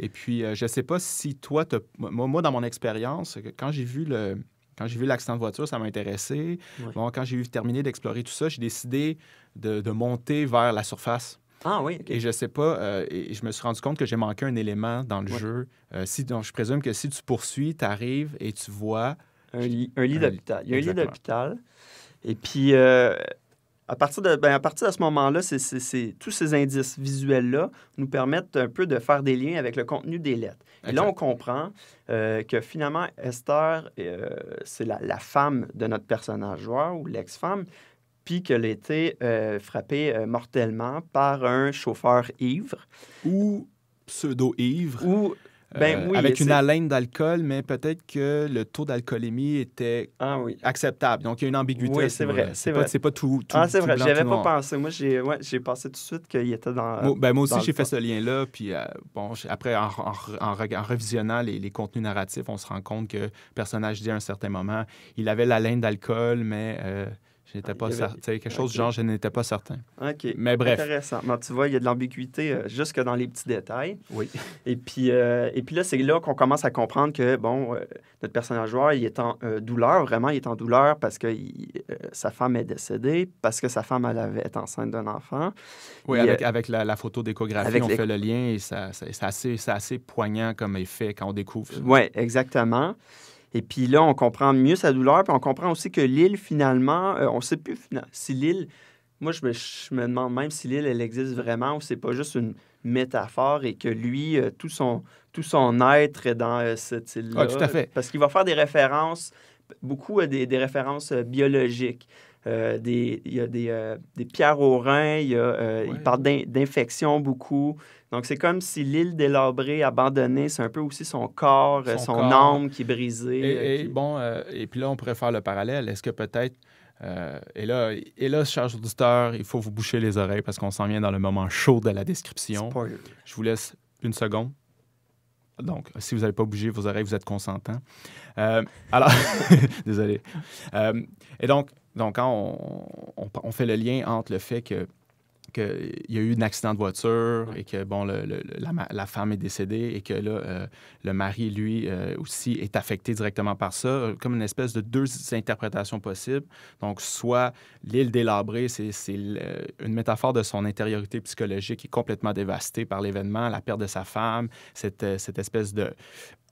Et puis, euh, je ne sais pas si toi, moi, moi, dans mon expérience, quand j'ai vu le, quand j'ai vu l'accident de voiture, ça m'a intéressé. Bon, quand j'ai eu terminé d'explorer tout ça, j'ai décidé de, monter vers la surface. Ah oui. Et je sais pas, et je me suis rendu compte que j'ai manqué un élément dans le jeu. si, donc, je présume que si tu poursuis, tu arrives et tu vois. Un lit, un lit d'hôpital. Il y a un lit d'hôpital. Et puis, euh, à, partir de, ben, à partir de ce moment-là, c'est, tous ces indices visuels-là nous permettent un peu de faire des liens avec le contenu des lettres. Et là, on comprend euh, que finalement, Esther, euh, c'est la, la, femme de notre personnage joueur ou l'ex-femme, puis qu'elle a été frappée mortellement par un chauffeur ivre. Ou pseudo-ivre. Ou euh, ben avec une haleine d'alcool, mais peut-être que le taux d'alcoolémie était ah acceptable. Donc, il y a une ambiguïté. Oui, c'est vrai. C'est pas, pas tout, Ah, c'est vrai. J'avais pas pensé. Moi, j'ai pensé tout de suite qu'il était dans. Moi, ben, moi aussi, j'ai fait ce lien-là. Puis, euh, bon, après, en, en, revisionnant les, contenus narratifs, on se rend compte que le personnage dit à un certain moment, il avait la d'alcool, mais. Euh, J'étais ah, pas Quelque chose du genre, je n'étais pas certain. OK. Mais bref. Intéressant. tu vois, il y a de l'ambiguïté euh, jusque dans les petits détails. Oui. Et puis, euh, et puis là, c'est là qu'on commence à comprendre que, bon, euh, notre personnage joueur, il est en douleur, vraiment, il est en douleur parce que sa femme est décédée, parce que sa femme, elle avait, est enceinte d'un enfant. Oui, avec, avec la, photo d'échographie, on fait le lien et ça, c'est assez, assez, poignant comme effet quand on découvre ouais Oui, exactement. Et puis là, on comprend mieux sa douleur, puis on comprend aussi que l'île, finalement, euh, on ne sait plus si l'île, moi je me, demande même si l'île, elle existe vraiment ou c'est pas juste une métaphore et que lui, euh, tout, son, tout son être est dans euh, cette île-là. Ah, tout à fait. Parce qu'il va faire des références, beaucoup des, des, références biologiques. des, il y a des, pierres aux reins, il, il parle d'infection beaucoup, donc, c'est comme si l'île délabrée, abandonnée, c'est un peu aussi son corps, son, âme qui est brisée. Et, euh, bon, euh, et puis là, on pourrait faire le parallèle. Est-ce que peut-être euh, et là, et là, il faut vous boucher les oreilles parce qu'on s'en vient dans le moment chaud de la description. Je vous laisse une seconde. Donc, si vous n'avez pas bougé vos oreilles, vous êtes consentant. alors, désolé. et donc, donc quand on, fait le lien entre le fait que qu'il y a eu un accident de voiture et que, bon, la, femme est décédée et que là, euh, le mari, lui, euh, aussi est affecté directement par ça, euh, comme une espèce de deux interprétations possibles. Donc, soit l'île délabrée, c'est une métaphore de son intériorité psychologique qui est complètement dévastée par l'événement, la perte de sa femme, cette, cette espèce de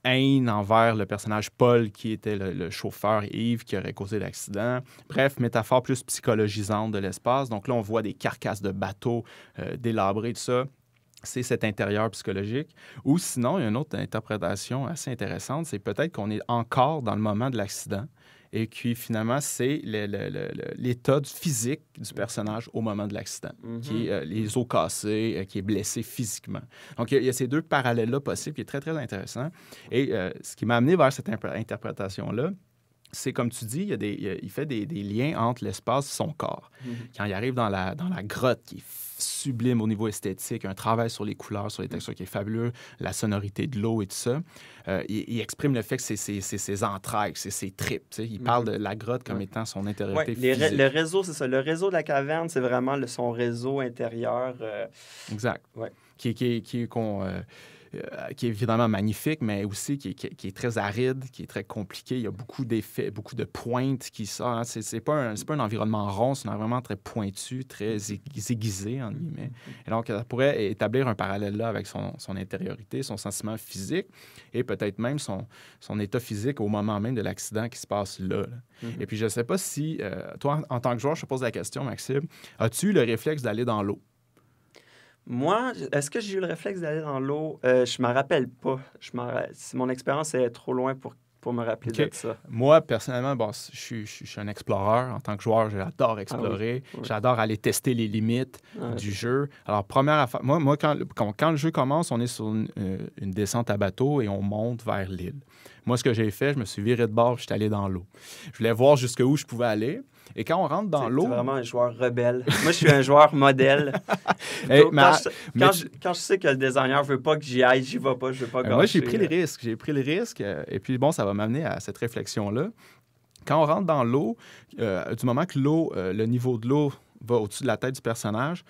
haine envers le personnage Paul, qui était le, chauffeur Yves, qui aurait causé l'accident. Bref, métaphore plus psychologisante de l'espace. Donc là, on voit des carcasses de bateaux euh, délabrées, tout ça. C'est cet intérieur psychologique. Ou sinon, il y a une autre interprétation assez intéressante, c'est peut-être qu'on est encore dans le moment de l'accident. Et puis finalement, c'est l'état physique du mm. personnage au moment de l'accident, qui mm-hmm. est euh, les os cassés, euh, qui est blessé physiquement. Donc il y, y, a ces deux parallèles-là possibles qui est très, très intéressant. Et euh, ce qui m'a amené vers cette interprétation-là, c'est comme tu dis, il, il, fait des, liens entre l'espace et son corps. Mhm. Quand il arrive dans la, dans la grotte, qui est sublime au niveau esthétique, un travail sur les couleurs, sur les mhm. textures qui est fabuleux, la sonorité de l'eau et tout ça, euh, il, exprime le fait que c'est ses entrailles, c'est ses tripes. Il parle mhm. de la grotte comme étant son intériorité le réseau, c'est ça. Le réseau de la caverne, c'est vraiment le, son réseau intérieur. Euh, exact. Ouais. Qui, qui, euh, euh, qui est évidemment magnifique, mais aussi qui est, très aride, qui est très compliqué. Il y a beaucoup d'effets, beaucoup de pointes qui sortent. C'est, c'est pas, un, environnement rond, c'est un très pointu, très mm-hmm. aiguisé, en guillemets. Mm-hmm. Et donc, ça pourrait établir un parallèle là avec son, intériorité, son sentiment physique et peut-être même son, état physique au moment même de l'accident qui se passe là. Mm-hmm. Et puis, je sais pas si, euh, toi, en, tant que joueur, je te pose la question, Maxime, as-tu le réflexe d'aller dans l'eau? Moi, est-ce que j'ai eu le réflexe d'aller dans l'eau? Euh, je me rappelle pas. Je Mon expérience est trop loin pour, me rappeler de ça. Moi, personnellement, bon, je, suis, un explorateur. En tant que joueur, j'adore ah explorer. J'adore aller tester les limites ah du jeu. Alors, première affaire, moi, moi quand, le jeu commence, on est sur euh, une, descente à bateau et on monte vers l'île. Moi, ce que j'ai fait, je me suis viré de bord, je suis allé dans l'eau. Je voulais voir jusqu'où je pouvais aller. Et quand on rentre dans l'eau. C'est vraiment un joueur rebelle. Moi, je suis un joueur modèle. quand, je, sais que le designer veut pas que j'y aille, j'y vais pas, je veux pas euh, Moi, j'ai pris les euh. risques. J'ai pris les risques. Euh, et puis, bon, ça va m'amener à cette réflexion-là. Quand on rentre dans l'eau, du moment que l'eau, le niveau de l'eau va au-dessus de la tête du personnage,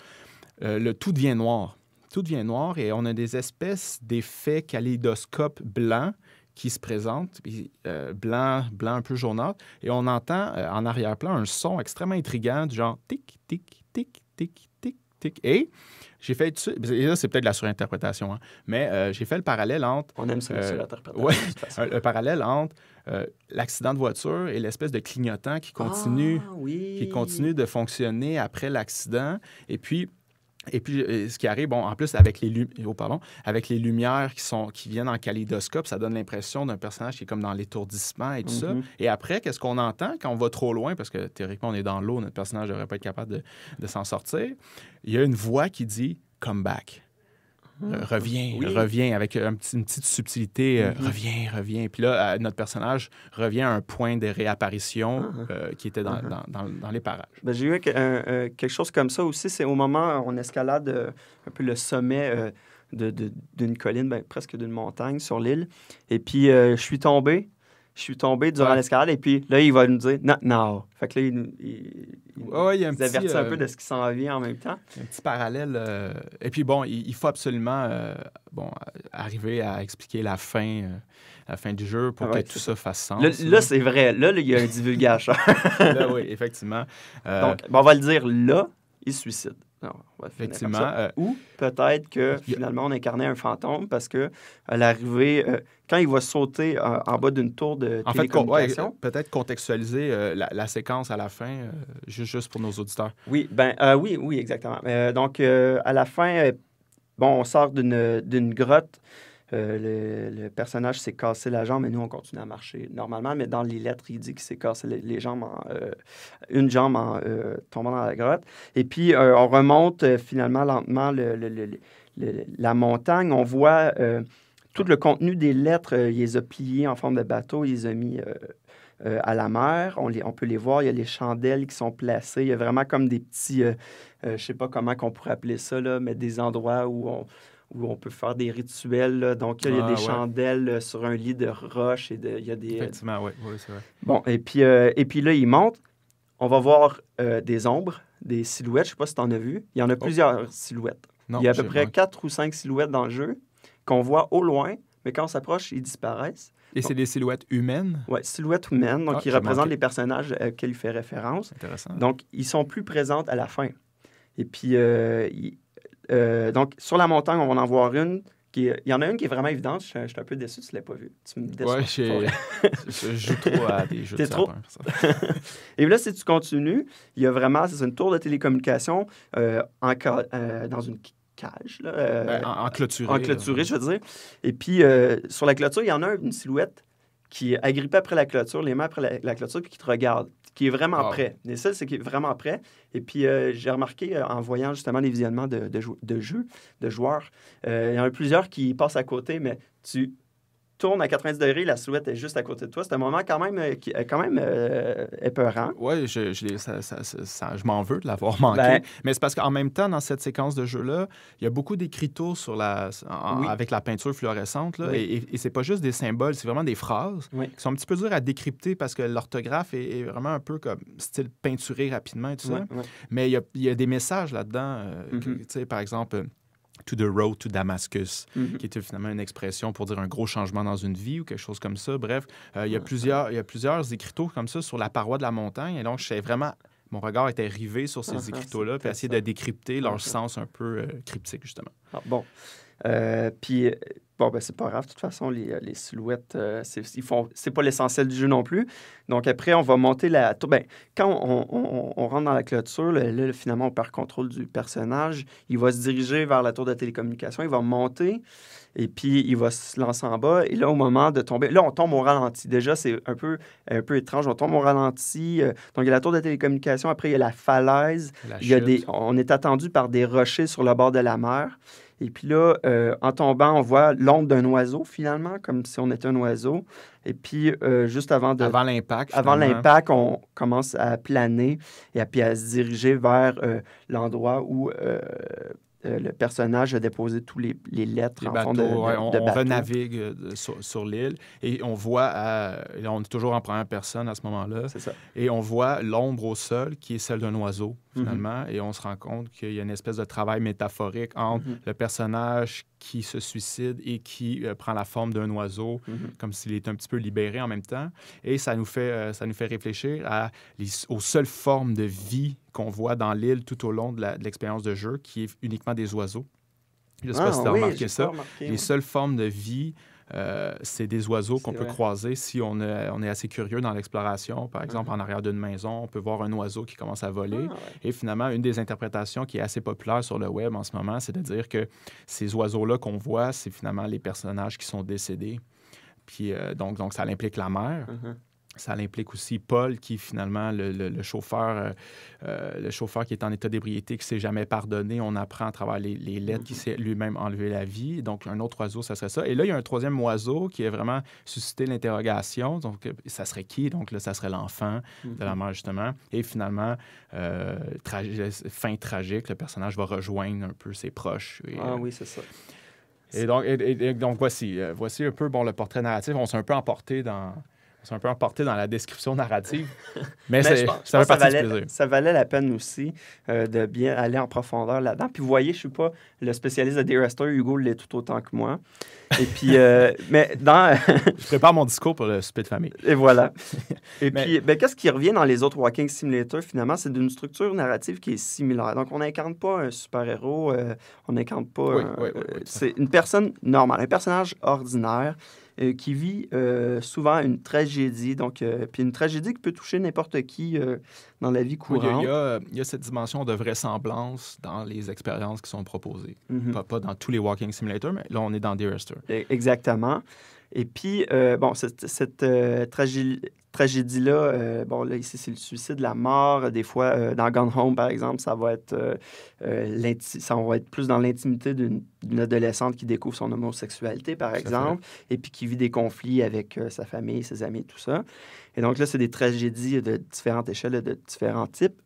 le tout devient noir. Tout devient noir et on a des espèces d'effets kaléidoscopes blancs qui se présente, euh, blanc, blanc un peu jaunâtre, et on entend euh, en arrière-plan un son extrêmement intrigant du genre tic, tic, tic, tic, tic, tic. Et j'ai fait et là, c'est peut-être de la surinterprétation, hein, mais euh, j'ai fait le parallèle entre. On aime ça, surinterprétation le parallèle entre l'accident de voiture et l'espèce de clignotant qui continue, ah, qui continue de fonctionner après l'accident. Et puis, et puis, euh, ce qui arrive, bon, en plus, avec les, oh, avec les lumières qui, sont, qui viennent en kaléidoscope, ça donne l'impression d'un personnage qui est comme dans l'étourdissement et tout ça. Mhm. Et après, qu'est-ce qu'on entend quand on va trop loin? Parce que théoriquement, on est dans l'eau, notre personnage ne pas être capable de, de s'en sortir. Il y a une voix qui dit Come back. Reviens, mmh. reviens, avec une petite subtilité, euh, mmh. revient revient reviens, reviens. Puis là, notre personnage revient à un point de réapparition ah. euh, qui était dans, uh-huh. les parages. Ben, j'ai eu euh, quelque chose comme ça aussi. C'est au moment où on escalade un peu le sommet d'une colline, ben, presque d'une montagne sur l'île. Et puis, je suis tombé je suis tombé durant l'escalade et puis là, il va nous dire non, non. Fait que là, il, avertit un peu euh, de ce qui s'en vient en même temps. Un petit parallèle. Euh, et puis bon, il, faut absolument euh, bon, arriver à expliquer la fin, la fin du jeu pour ah que tout ça. fasse sens. là, c'est vrai. Là, il y a un divulgateur. là, oui, effectivement. Donc, ben, on va le dire là, il se suicide. Ah, Effectivement. Euh, Ou peut-être que finalement, on incarnait un fantôme parce que l'arrivée, euh, quand il va sauter euh, en bas d'une tour de en peut-être contextualiser la, séquence à la fin, juste pour nos auditeurs. Oui, ben, oui, oui, exactement. donc, à la fin, bon, on sort d'une grotte. Euh, le, personnage s'est cassé la jambe et nous, on continue à marcher normalement. Mais dans les lettres, il dit qu'il s'est cassé les, jambes euh, une jambe en euh, tombant dans la grotte. Et puis, on remonte finalement lentement la montagne. On voit tout le contenu des lettres. il les a pliées en forme de bateau. Il les a mis... à la mer. On, on, peut les voir, il y a les chandelles qui sont placées. Il y a vraiment comme des petits, je ne sais pas comment on pourrait appeler ça, là, mais des endroits où on, où on peut faire des rituels. Donc, il y a ah, des chandelles euh, sur un lit de roche et de, il y a des. Effectivement, oui, c'est vrai. Bon, et puis, euh, et puis là, il monte. On va voir euh, des ombres, des silhouettes. Je ne sais pas si tu en as vu. Il y en a oh. plusieurs silhouettes. il y a à peu près quatre ou cinq silhouettes dans le jeu qu'on voit au loin, mais quand on s'approche, ils disparaissent. Et c'est des silhouettes humaines? Oui, silhouettes humaines, donc ah, ils représentent les personnages auxquels il fait référence. Intéressant. Donc, ils sont plus présents à la fin. Et puis, euh, donc, sur la montagne, on va en voir une. il y en a une qui est vraiment évidente. Je, suis un peu déçu, tu ne l'as pas vue. Tu me déçois. je joue trop à des jeux de trop... Et là, si tu continues, il y a vraiment, c'est une tour de télécommunication euh, euh, dans une cage. Ben, en, clôture. En je veux dire. Et puis, sur la clôture, il y en a une silhouette qui est agrippée après la clôture, les mains après la clôture, puis qui te regarde qui est vraiment ah. prêt. Les seuls, c'est qui est vraiment prêt. Et puis, euh, j'ai remarqué euh, en voyant justement les visionnements de, de, de jeux, de joueurs, euh, il y en a plusieurs qui passent à côté, mais tu à 90 degrés, la silhouette est juste à côté de toi. C'est un moment quand même, euh, qui, quand même euh, épeurant. Oui, je, ça, je m'en veux de l'avoir manqué. Ben. Mais c'est parce qu'en même temps, dans cette séquence de jeu-là, il y a beaucoup d'écriture sur la, avec la peinture fluorescente. Là, Et, et c'est pas juste des symboles, c'est vraiment des phrases qui sont un petit peu dures à décrypter parce que l'orthographe est, vraiment un peu comme style peinturé rapidement tout ça. Mais il y, a, des messages là-dedans. Euh, mm-hmm. Par exemple, euh, To the Road to Damascus, mm-hmm. qui était finalement une expression pour dire un gros changement dans une vie ou quelque chose comme ça. Bref, euh, il, y a plusieurs, il y plusieurs écriteaux comme ça sur la paroi de la montagne. Et donc, je vraiment mon regard était rivé sur ces écrits ah, ah, écriteaux-là, puis essayer de décrypter leur sens un peu euh, cryptique, justement. Ah, bon. Euh, puis, euh, bon, ben, c'est pas grave. De toute façon, les, euh, silhouettes, c'est, ils font, c'est pas l'essentiel du jeu non plus. Donc, après, on va monter la tour. Ben, quand on, on, rentre dans la clôture, là, finalement, on perd contrôle du personnage. Il va se diriger vers la tour de télécommunication. Il va monter et puis il va se lancer en bas. Et là, au moment de tomber, là, on tombe au ralenti. Déjà, c'est un peu, un peu étrange. On tombe au ralenti. donc, il y a la tour de télécommunication. Après, il y a la falaise. il y a des, on est attendu par des rochers sur le bord de la mer. Et puis là, euh, en tombant, on voit l'ombre d'un oiseau, finalement, comme si on était un oiseau. Et puis, euh, juste avant de... Avant l'impact. Avant l'impact, on commence à planer et à, puis à se diriger vers euh, l'endroit où le personnage a déposé tous les, lettres en fond de, on, renavigue sur, l'île et on voit, on est toujours en première personne à ce moment-là. Et on voit l'ombre au sol qui est celle d'un oiseau Mhm. finalement, et on se rend compte qu'il y a une espèce de travail métaphorique entre mhm. le personnage qui se suicide et qui euh, prend la forme d'un oiseau, mhm. comme s'il est un petit peu libéré en même temps. Et ça nous fait, euh, ça nous fait réfléchir à les, aux seules formes de vie qu'on voit dans l'île tout au long de l'expérience de, jeu, qui est uniquement des oiseaux. Je ne sais pas ah si tu as remarqué ça. les seules formes de vie euh, c'est des oiseaux qu'on peut croiser si on, est, assez curieux dans l'exploration. Par mm-hmm. exemple, en arrière d'une maison, on peut voir un oiseau qui commence à voler. Ah, Et finalement, une des interprétations qui est assez populaire sur le web en ce moment, c'est de dire que ces oiseaux-là qu'on voit, c'est finalement les personnages qui sont décédés. Puis euh, donc, donc, ça implique la mer. Ça l'implique aussi Paul, qui finalement le, chauffeur, euh, euh, le chauffeur qui est en état d'ébriété, qui s'est jamais pardonné. On apprend à travers les, lettres qu'il mhm. s'est lui-même enlevé la vie. Donc un autre oiseau, ça serait ça. Et là, il y a un troisième oiseau qui a vraiment suscité l'interrogation. Donc ça serait qui Donc là, ça serait l'enfant de la mhm. mère justement. Et finalement, euh, fin tragique, le personnage va rejoindre un peu ses proches. ah oui, c'est ça. Et donc, donc voici, voici un peu bon, le portrait narratif. On s'est un peu emporté dans, c'est un peu emporté dans la description narrative. Mais, ça, ça, valait, ça, valait, la peine aussi euh, de bien aller en profondeur là-dedans. Puis vous voyez, je ne suis pas le spécialiste de D-Rester. Hugo l'est tout autant que moi. Et puis, euh, mais dans. je prépare mon discours pour le speed de famille. Et voilà. Et puis, ben, qu'est-ce qui revient dans les autres Walking Simulator finalement C'est d'une structure narrative qui est similaire. Donc, on n'incarne pas un super-héros, euh, on n'incarne pas. Oui, oui, oui, c'est une personne normale, un personnage ordinaire euh, qui vit euh, souvent une tragédie. Donc, euh, puis une tragédie qui peut toucher n'importe qui dans la vie courante. il, y a, cette dimension de vraisemblance dans les expériences qui sont proposées. Mhm. pas, dans tous les Walking Simulator, mais là, on est dans Dear e, Exactement. Et puis, bon, cette, cette tragédie tragédie là euh, bon, là, ici, c'est le suicide, la mort. Euh, des fois, euh, dans Gone Home, par exemple, ça va être, ça va être plus dans l'intimité d'une adolescente qui découvre son homosexualité, par exemple, et puis qui vit des conflits avec sa famille, ses amis, tout ça. Et donc là, c'est des tragédies de différentes échelles, de différents types.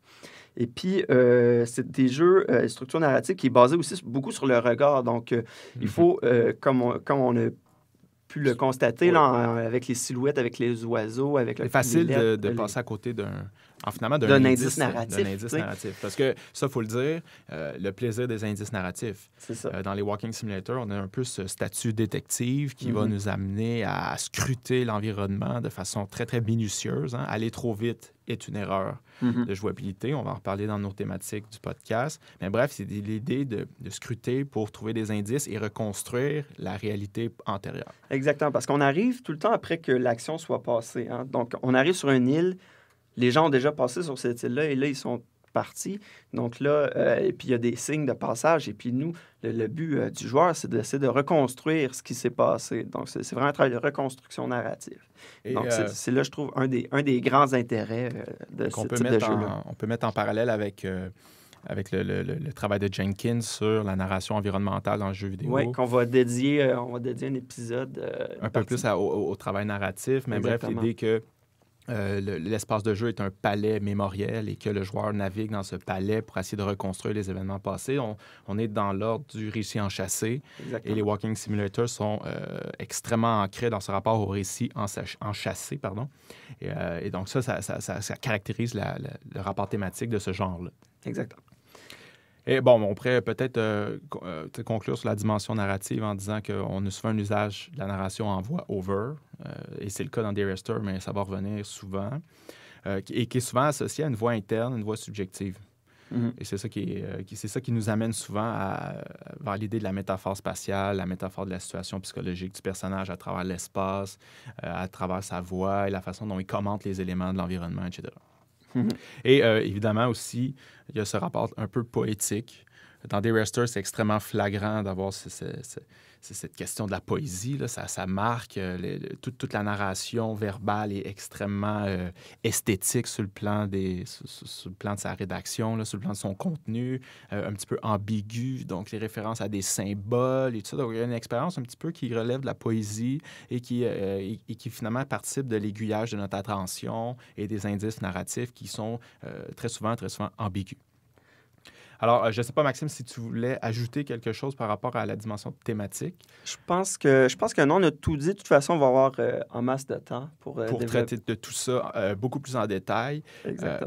Et puis, c'est des jeux, euh, structure narrative qui est basée aussi beaucoup sur le regard. Donc, il mhm. faut, comme, on, comme on a pu le constater avec les silhouettes, avec les oiseaux, avec le, C'est facile de, passer à côté d'un finalement d'un indice, narratif. D'un indice narratif. Parce que ça, faut le dire, euh, le plaisir des indices narratifs. C'est ça. Euh, dans les Walking Simulator, on a un peu ce statut détective qui va mhm. nous amener à scruter l'environnement de façon très, très minutieuse. Hein. Aller trop vite est une erreur mhm. de jouabilité. On va en reparler dans nos thématiques du podcast. Mais bref, c'est l'idée de, scruter pour trouver des indices et reconstruire la réalité antérieure. Exactement, parce qu'on arrive tout le temps après que l'action soit passée. Hein. Donc, on arrive sur une île, les gens ont déjà passé sur cette île-là et là, ils sont partis. Donc là, euh, et puis il y a des signes de passage. Et puis nous, le, but euh, du joueur, c'est d'essayer de reconstruire ce qui s'est passé. Donc c'est vraiment un travail de reconstruction narrative. Donc euh, c'est là, je trouve, un des, un des grands intérêts de ce type de jeu-là. On peut mettre en parallèle avec avec le, travail de Jenkins sur la narration environnementale dans le jeu vidéo. Oui, qu'on va dédier, on va dédier un épisode. un peu plus au, travail narratif, mais bref, l'idée que euh, l'espace de jeu est un palais mémoriel et que le joueur navigue dans ce palais pour essayer de reconstruire les événements passés. On, est dans l'ordre du récit enchâssé et les Walking Simulators sont euh, extrêmement ancrés dans ce rapport au récit enchâssé. Pardon. Et, euh, et donc ça ça, caractérise le rapport thématique de ce genre-là. Exactement. Et bon, on pourrait peut-être euh, euh, conclure sur la dimension narrative en disant qu'on a souvent un usage de la narration en voix over, euh, et c'est le cas dans des mais ça va revenir souvent, et qui est souvent associé à une voix interne, une voix subjective. Mm-hmm. Et c'est ça qui, c'est ça qui nous amène souvent à, vers l'idée de la métaphore spatiale, la métaphore de la situation psychologique du personnage à travers l'espace, à travers sa voix et la façon dont il commente les éléments de l'environnement, etc. Mhm. Et euh, évidemment aussi, il y a ce rapport un peu poétique. Dans des Rester, c'est extrêmement flagrant d'avoir ces... C'est cette question de la poésie, là, ça, ça, marque euh, toute, toute, la narration verbale est extrêmement euh, esthétique sur le, plan des, sur, le plan de sa rédaction, là, sur le plan de son contenu, euh, un petit peu ambigu, donc les références à des symboles et tout ça. Donc il y a une expérience un petit peu qui relève de la poésie et qui, et qui finalement participe de l'aiguillage de notre attention et des indices narratifs qui sont très souvent, très souvent ambigus. Alors, euh, je ne sais pas, Maxime, si tu voulais ajouter quelque chose par rapport à la dimension thématique. Je pense que, je pense que non, on a tout dit. De toute façon, on va avoir euh, en masse de temps pour... Euh, pour traiter de tout ça beaucoup plus en détail.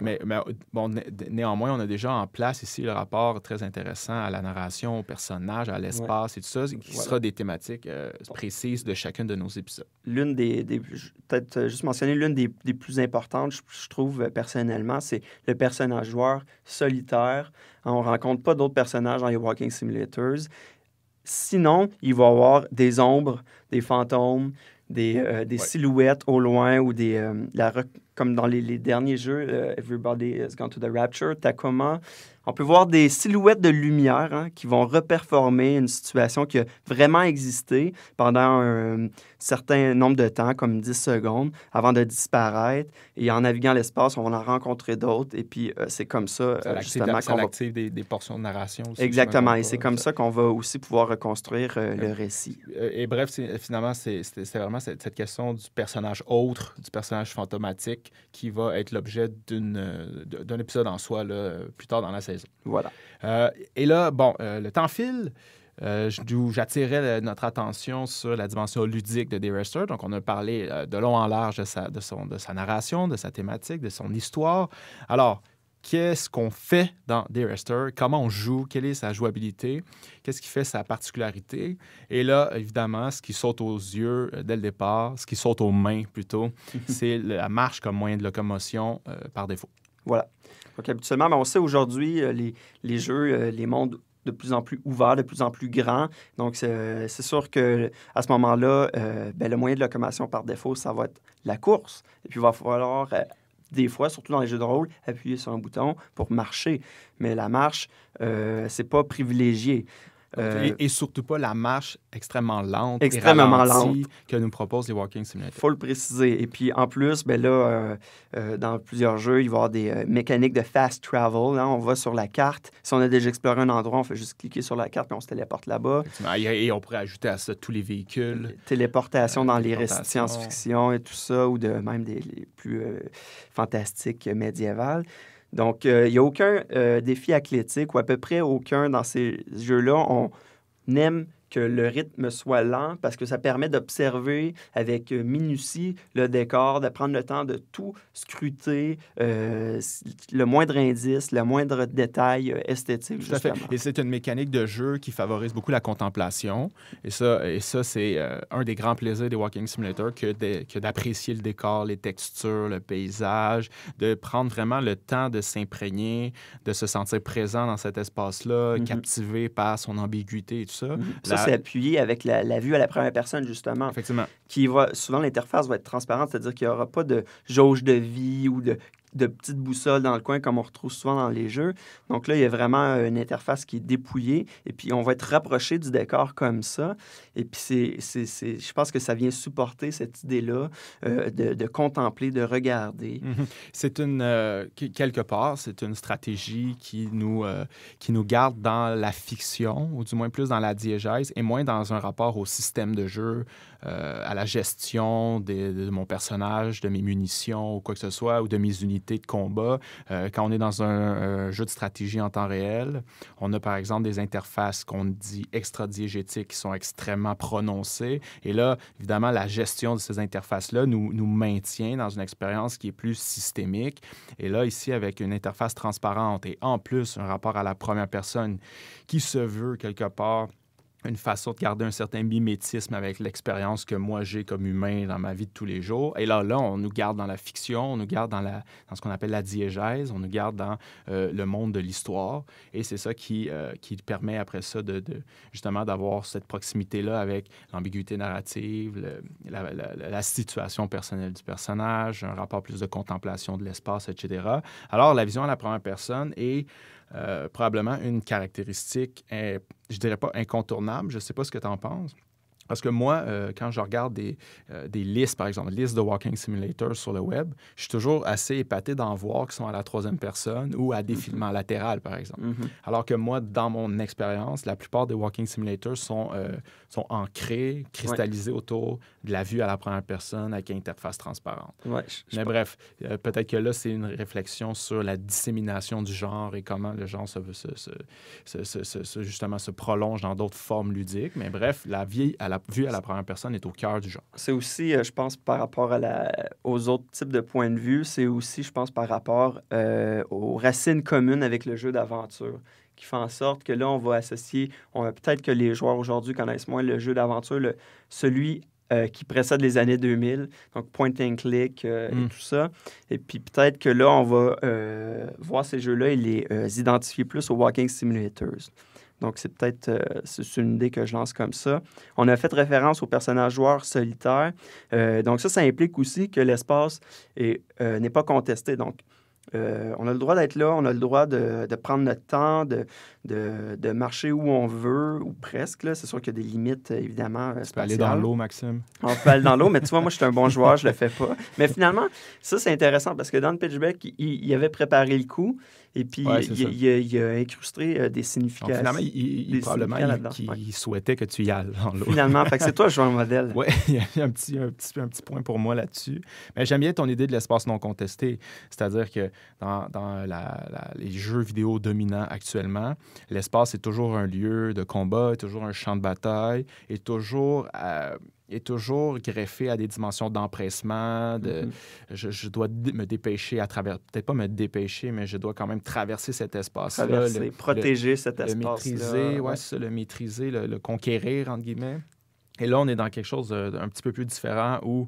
mais, mais bon, néanmoins, on a déjà en place ici le rapport très intéressant à la narration, au personnage, à l'espace et tout ça, qui sera des thématiques précises de chacune de nos épisodes. L'une des... Peut-être juste mentionner l'une des, des, plus importantes, je trouve personnellement, c'est le personnage joueur solitaire. Hein, on rencontre pas d'autres personnages dans les Walking Simulators. Sinon, il va y avoir des ombres, des fantômes, des, euh, silhouettes au loin ou des euh, comme dans les, derniers jeux, euh, Everybody has gone to the Rapture, Tacoma, on peut voir des silhouettes de lumière hein, qui vont reperformer une situation qui a vraiment existé pendant un euh, certain nombre de temps, comme 10 secondes, avant de disparaître. Et en naviguant l'espace, on va en rencontrer d'autres. Et puis, euh, c'est comme ça, euh, justement... des, portions de narration Exactement. Et c'est comme ça, qu'on va aussi pouvoir reconstruire le récit. Et bref, finalement, c'est vraiment cette, question du personnage autre, du personnage fantomatique, qui va être l'objet d'un épisode en soi là, plus tard dans la série voilà. Euh, et là, bon, euh, le temps file. Euh, j'attirais notre attention sur la dimension ludique de Derrester. Donc, on a parlé de long en large de sa, son, de sa narration, de sa thématique, de son histoire. Alors, qu'est-ce qu'on fait dans Derrester, comment on joue, quelle est sa jouabilité, qu'est-ce qui fait sa particularité. Et là, évidemment, ce qui saute aux yeux dès le départ, ce qui saute aux mains plutôt, c'est la marche comme moyen de locomotion par défaut. Voilà. Donc, habituellement, ben, on sait aujourd'hui, euh, les, les, jeux, euh, les mondes de plus en plus ouverts, de plus en plus grands. Donc, c'est euh, sûr que à ce moment-là, ben, le moyen de locomotion par défaut, ça va être la course. Et puis, il va falloir, des fois, surtout dans les jeux de rôle, appuyer sur un bouton pour marcher. Mais la marche, ce c'est pas privilégié. Euh, et, surtout pas la marche extrêmement lente, et que nous proposent les walking Il Faut le préciser. Et puis en plus, ben là, euh, euh, dans plusieurs jeux, il va y avoir des mécaniques de fast travel. Hein, on va sur la carte. Si on a déjà exploré un endroit, on fait juste cliquer sur la carte et on se téléporte là-bas. Et, on pourrait ajouter à ça tous les véhicules. Téléportation dans les récits science-fiction et tout ça, ou de même des plus fantastiques médiévales. Donc, euh, il n'y a aucun euh, défi athlétique ou à peu près aucun dans ces jeux-là. On n'aime que le rythme soit lent parce que ça permet d'observer avec euh, minutie le décor, de prendre le temps de tout scruter, euh, le moindre indice, le moindre détail euh, esthétique. Et c'est une mécanique de jeu qui favorise beaucoup la contemplation. Et ça, et ça c'est un des grands plaisirs des Walking Simulator que d'apprécier le décor, les textures, le paysage, de prendre vraiment le temps de s'imprégner, de se sentir présent dans cet espace-là, mm-hmm. captivé par son ambiguïté et tout ça. ça mm-hmm s'appuyer avec la, vue à la première personne, justement. Effectivement qui souvent l'interface va être transparente, c'est-à-dire qu'il n'y aura pas de jauge de vie ou de, de petites boussoles dans le coin comme on retrouve souvent dans les jeux. Donc là, il y a vraiment euh, une interface qui est dépouillée et puis on va être rapproché du décor comme ça. Et puis c'est, c'est, c'est je pense que ça vient supporter cette idée-là euh, de, de, contempler, de regarder. Mhm. C'est une, euh, quelque part, c'est une stratégie qui nous, qui nous garde dans la fiction, ou du moins plus dans la diégèse, et moins dans un rapport au système de jeu, euh, à la gestion de mon personnage, de mes munitions ou quoi que ce soit, ou de mes unités de combat. Euh, quand on est dans un, jeu de stratégie en temps réel, on a par exemple des interfaces qu'on dit extra-diégétiques qui sont extrêmement prononcées. Et là, évidemment, la gestion de ces interfaces-là nous, nous maintient dans une expérience qui est plus systémique. Et là, ici, avec une interface transparente et en plus un rapport à la première personne qui se veut quelque part une façon de garder un certain mimétisme avec l'expérience que moi j'ai comme humain dans ma vie de tous les jours. Et là, là, on nous garde dans la fiction, on nous garde dans, la, ce qu'on appelle la diégèse, on nous garde dans euh, le monde de l'histoire. Et c'est ça qui, euh, qui permet après ça de, justement d'avoir cette proximité-là avec l'ambiguïté narrative, la, la, situation personnelle du personnage, un rapport plus de contemplation de l'espace, etc. Alors, la vision à la première personne est euh, probablement une caractéristique, je dirais pas incontournable, je ne sais pas ce que tu en penses, parce que moi, euh, quand je regarde des, euh, des, listes, par exemple, listes de Walking simulators sur le web, je suis toujours assez épaté d'en voir qui sont à la troisième personne ou à défilement mhm. latéral, par exemple. Mhm. Alors que moi, dans mon expérience, la plupart des Walking Simulators sont, euh, sont ancrés, cristallisés autour de la vue à la première personne avec une interface transparente. Mais bref, peut-être que là, c'est une réflexion sur la dissémination du genre et comment le genre se, justement se prolonge dans d'autres formes ludiques. Mais bref, la vie à la vue à la première personne est au cœur du genre. C'est aussi, euh, je pense, par rapport à la, aux autres types de points de vue, c'est aussi, je pense, par rapport euh, aux racines communes avec le jeu d'aventure qui fait en sorte que là, on va associer, on peut-être que les joueurs aujourd'hui connaissent moins le jeu d'aventure, celui euh, qui précède les années 2000, donc point and click et mm. tout ça. Et puis peut-être que là, on va voir ces jeux-là et les identifier plus aux walking simulators. Donc, c'est peut-être euh, c'est une idée que je lance comme ça. On a fait référence au personnage joueur solitaire. Euh, donc, ça, ça implique aussi que l'espace euh, n'est pas contesté. Donc, euh, on a le droit d'être là, on a le droit de, prendre notre temps, de, marcher où on veut, ou presque. C'est sûr qu'il y a des limites, évidemment. Euh, tu aller dans l'eau, Maxime. On peut aller dans l'eau, mais tu vois, moi, je suis un bon joueur, je le fais pas. Mais finalement, ça, c'est intéressant parce que dans le pitchback, il, avait préparé le coup. Et puis, il, a incrusté euh, des significations. finalement, il, souhaitait que tu y ailles dans l'eau. Finalement, c'est toi le joueur modèle. Oui, il y a un petit, un petit point pour moi là-dessus. Mais j'aime bien ton idée de l'espace non contesté. C'est-à-dire que dans, les jeux vidéo dominants actuellement, l'espace est toujours un lieu de combat, est toujours un champ de bataille, est toujours... Euh, est toujours greffé à des dimensions d'empressement, de, mhm. je, dois me dépêcher à travers, peut-être pas me dépêcher, mais je dois quand même traverser cet espace-là. protéger cet espace-là. Le maîtriser, ouais, le maîtriser, le, conquérir, entre guillemets. Et là, on est dans quelque chose d'un petit peu plus différent où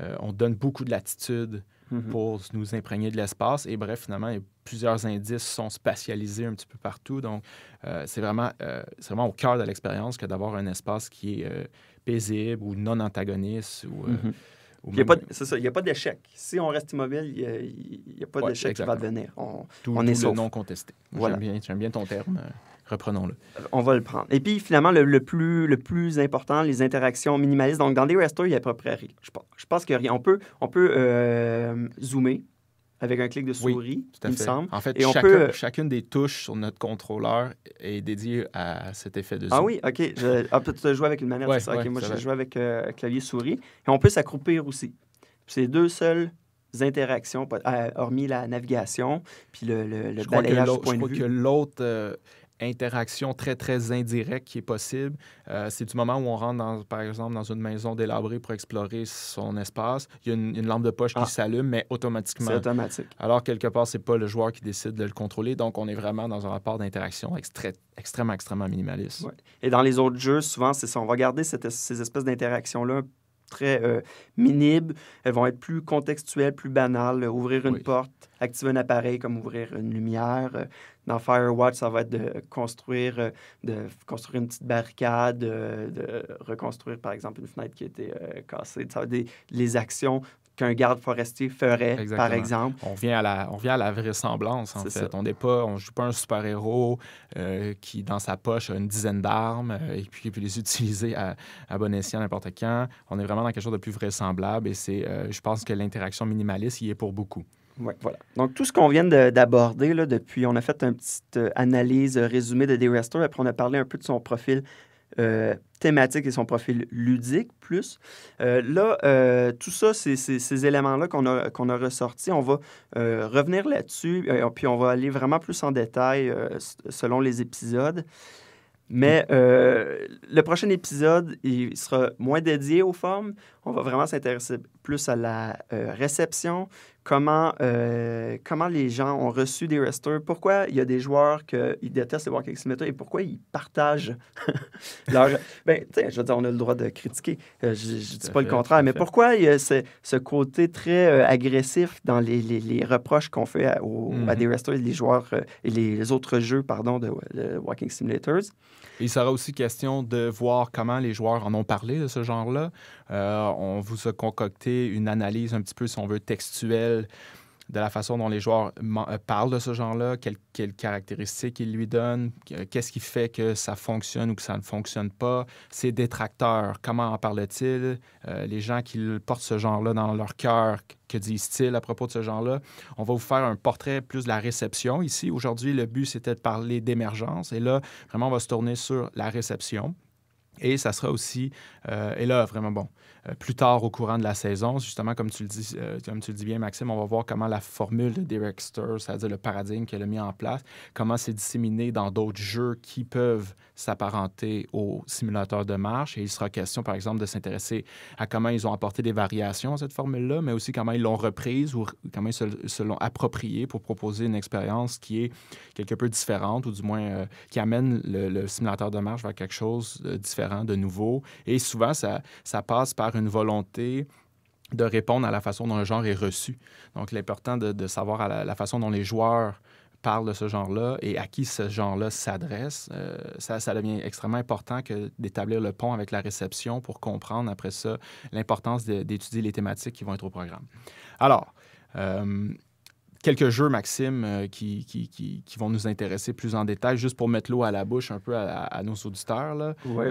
euh, on donne beaucoup de latitude Mhm. pour nous imprégner de l'espace. Et bref, finalement, plusieurs indices sont spatialisés un petit peu partout. Donc, euh, c'est vraiment, euh, c'est vraiment au cœur de l'expérience que d'avoir un espace qui est euh, paisible ou non antagoniste. Ou, mhm. C'est ça, il n'y a pas d'échec. Si on reste immobile, il n'y a, pas d'échec qui va devenir. On, on est tout non contesté. Voilà. J'aime bien, bien ton terme reprenons-le. On va le prendre. Et puis, finalement, le, plus, le plus important, les interactions minimalistes. Donc, dans des restos, il n'y a à peu près rien. Je, pense qu'on rien. On peut, on peut euh, zoomer avec un clic de souris, il me semble. En fait, Et on peut... chacune des touches sur notre contrôleur est dédiée à cet effet de ah zoom. Ah oui, OK. Je... tu as joué avec une manière, de ça. Ouais, moi, je joué avec euh, clavier-souris. Et on peut s'accroupir aussi. C'est deux seules interactions, euh, hormis la navigation, puis le, balayage point de vue. Je crois que l'autre interaction très, très indirecte qui est possible. Euh, c'est du moment où on rentre, par exemple, dans une maison délabrée pour explorer son espace. Il y a une, lampe de poche qui ah. s'allume, mais automatiquement. automatique. Alors, quelque part, c'est pas le joueur qui décide de le contrôler. Donc, on est vraiment dans un rapport d'interaction extrêmement, extrêmement minimaliste. Et dans les autres jeux, souvent, c'est ça. On va garder ces espèces d'interactions-là très euh, Elles vont être plus contextuelles, plus banales. Euh, ouvrir une porte, activer un appareil comme ouvrir une lumière. Euh, dans Firewatch, ça va être de construire, de construire une petite barricade, de, reconstruire, par exemple, une fenêtre qui a été cassée. Ça va être les actions qu'un garde forestier ferait, par exemple. On vient à la, on vient à la vraisemblance, en fait. On n'est joue pas un super-héros euh, qui, dans sa poche, a une dizaine d'armes euh, et puis qui peut les utiliser à, bon escient n'importe quand. On est vraiment dans quelque chose de plus vraisemblable et c'est, euh, je pense que l'interaction minimaliste y est pour beaucoup. Ouais, voilà. Donc, tout ce qu'on vient d'aborder, depuis, on a fait une petite analyse résumée de Day après on a parlé un peu de son profil euh, thématique et son profil ludique plus. Euh, là, euh, tout ça, c'est ces éléments-là qu'on a, qu'on a ressortis. On va revenir là-dessus, puis on va aller vraiment plus en détail selon les épisodes. Mais le prochain épisode, il sera moins dédié aux formes. On va vraiment s'intéresser plus à la euh, réception, comment, euh, comment les gens ont reçu des resters, pourquoi il y a des joueurs qui détestent les walking simulator et pourquoi ils partagent leur... ben, je veux dire, on a le droit de critiquer, euh, je, ne dis pas le contraire, mais pourquoi il y a ce, côté très agressif dans les, reproches qu'on fait à, aux, mhm. des resters et les joueurs et les autres jeux, pardon, de, de walking simulators? Il sera aussi question de voir comment les joueurs en ont parlé de ce genre-là. Euh, on vous a concocté une analyse un petit peu, si on veut, textuelle de la façon dont les joueurs euh, parlent de ce genre-là, quelles, caractéristiques ils lui donnent, qu'est-ce qui fait que ça fonctionne ou que ça ne fonctionne pas, ses détracteurs, comment en parlent-ils, euh, les gens qui portent ce genre-là dans leur cœur, que disent-ils à propos de ce genre-là. On va vous faire un portrait plus de la réception ici. Aujourd'hui, le but, c'était de parler d'émergence et là, vraiment, on va se tourner sur la réception. Et ça sera aussi, euh, et là, vraiment bon, euh, plus tard au courant de la saison. Justement, comme tu le dis, euh, comme tu le dis bien, Maxime, on va voir comment la formule de Derek Sturr, c'est-à-dire le paradigme qu'elle a mis en place, comment c'est disséminé dans d'autres jeux qui peuvent s'apparenter au simulateur de marche. Et il sera question, par exemple, de s'intéresser à comment ils ont apporté des variations à cette formule-là, mais aussi comment ils l'ont reprise ou comment ils se, l'ont appropriée pour proposer une expérience qui est quelque peu différente, ou du moins euh, qui amène le, simulateur de marche vers quelque chose de différent, de nouveau. Et souvent, ça, ça passe par une volonté de répondre à la façon dont le genre est reçu. Donc, l'important de, savoir à la, façon dont les joueurs parlent de ce genre-là et à qui ce genre-là s'adresse, euh, ça, ça, devient extrêmement important que d'établir le pont avec la réception pour comprendre après ça l'importance d'étudier les thématiques qui vont être au programme. Alors, euh, quelques jeux, Maxime, euh, qui, qui, qui, vont nous intéresser plus en détail, juste pour mettre l'eau à la bouche un peu à, nos auditeurs. Là. Ouais,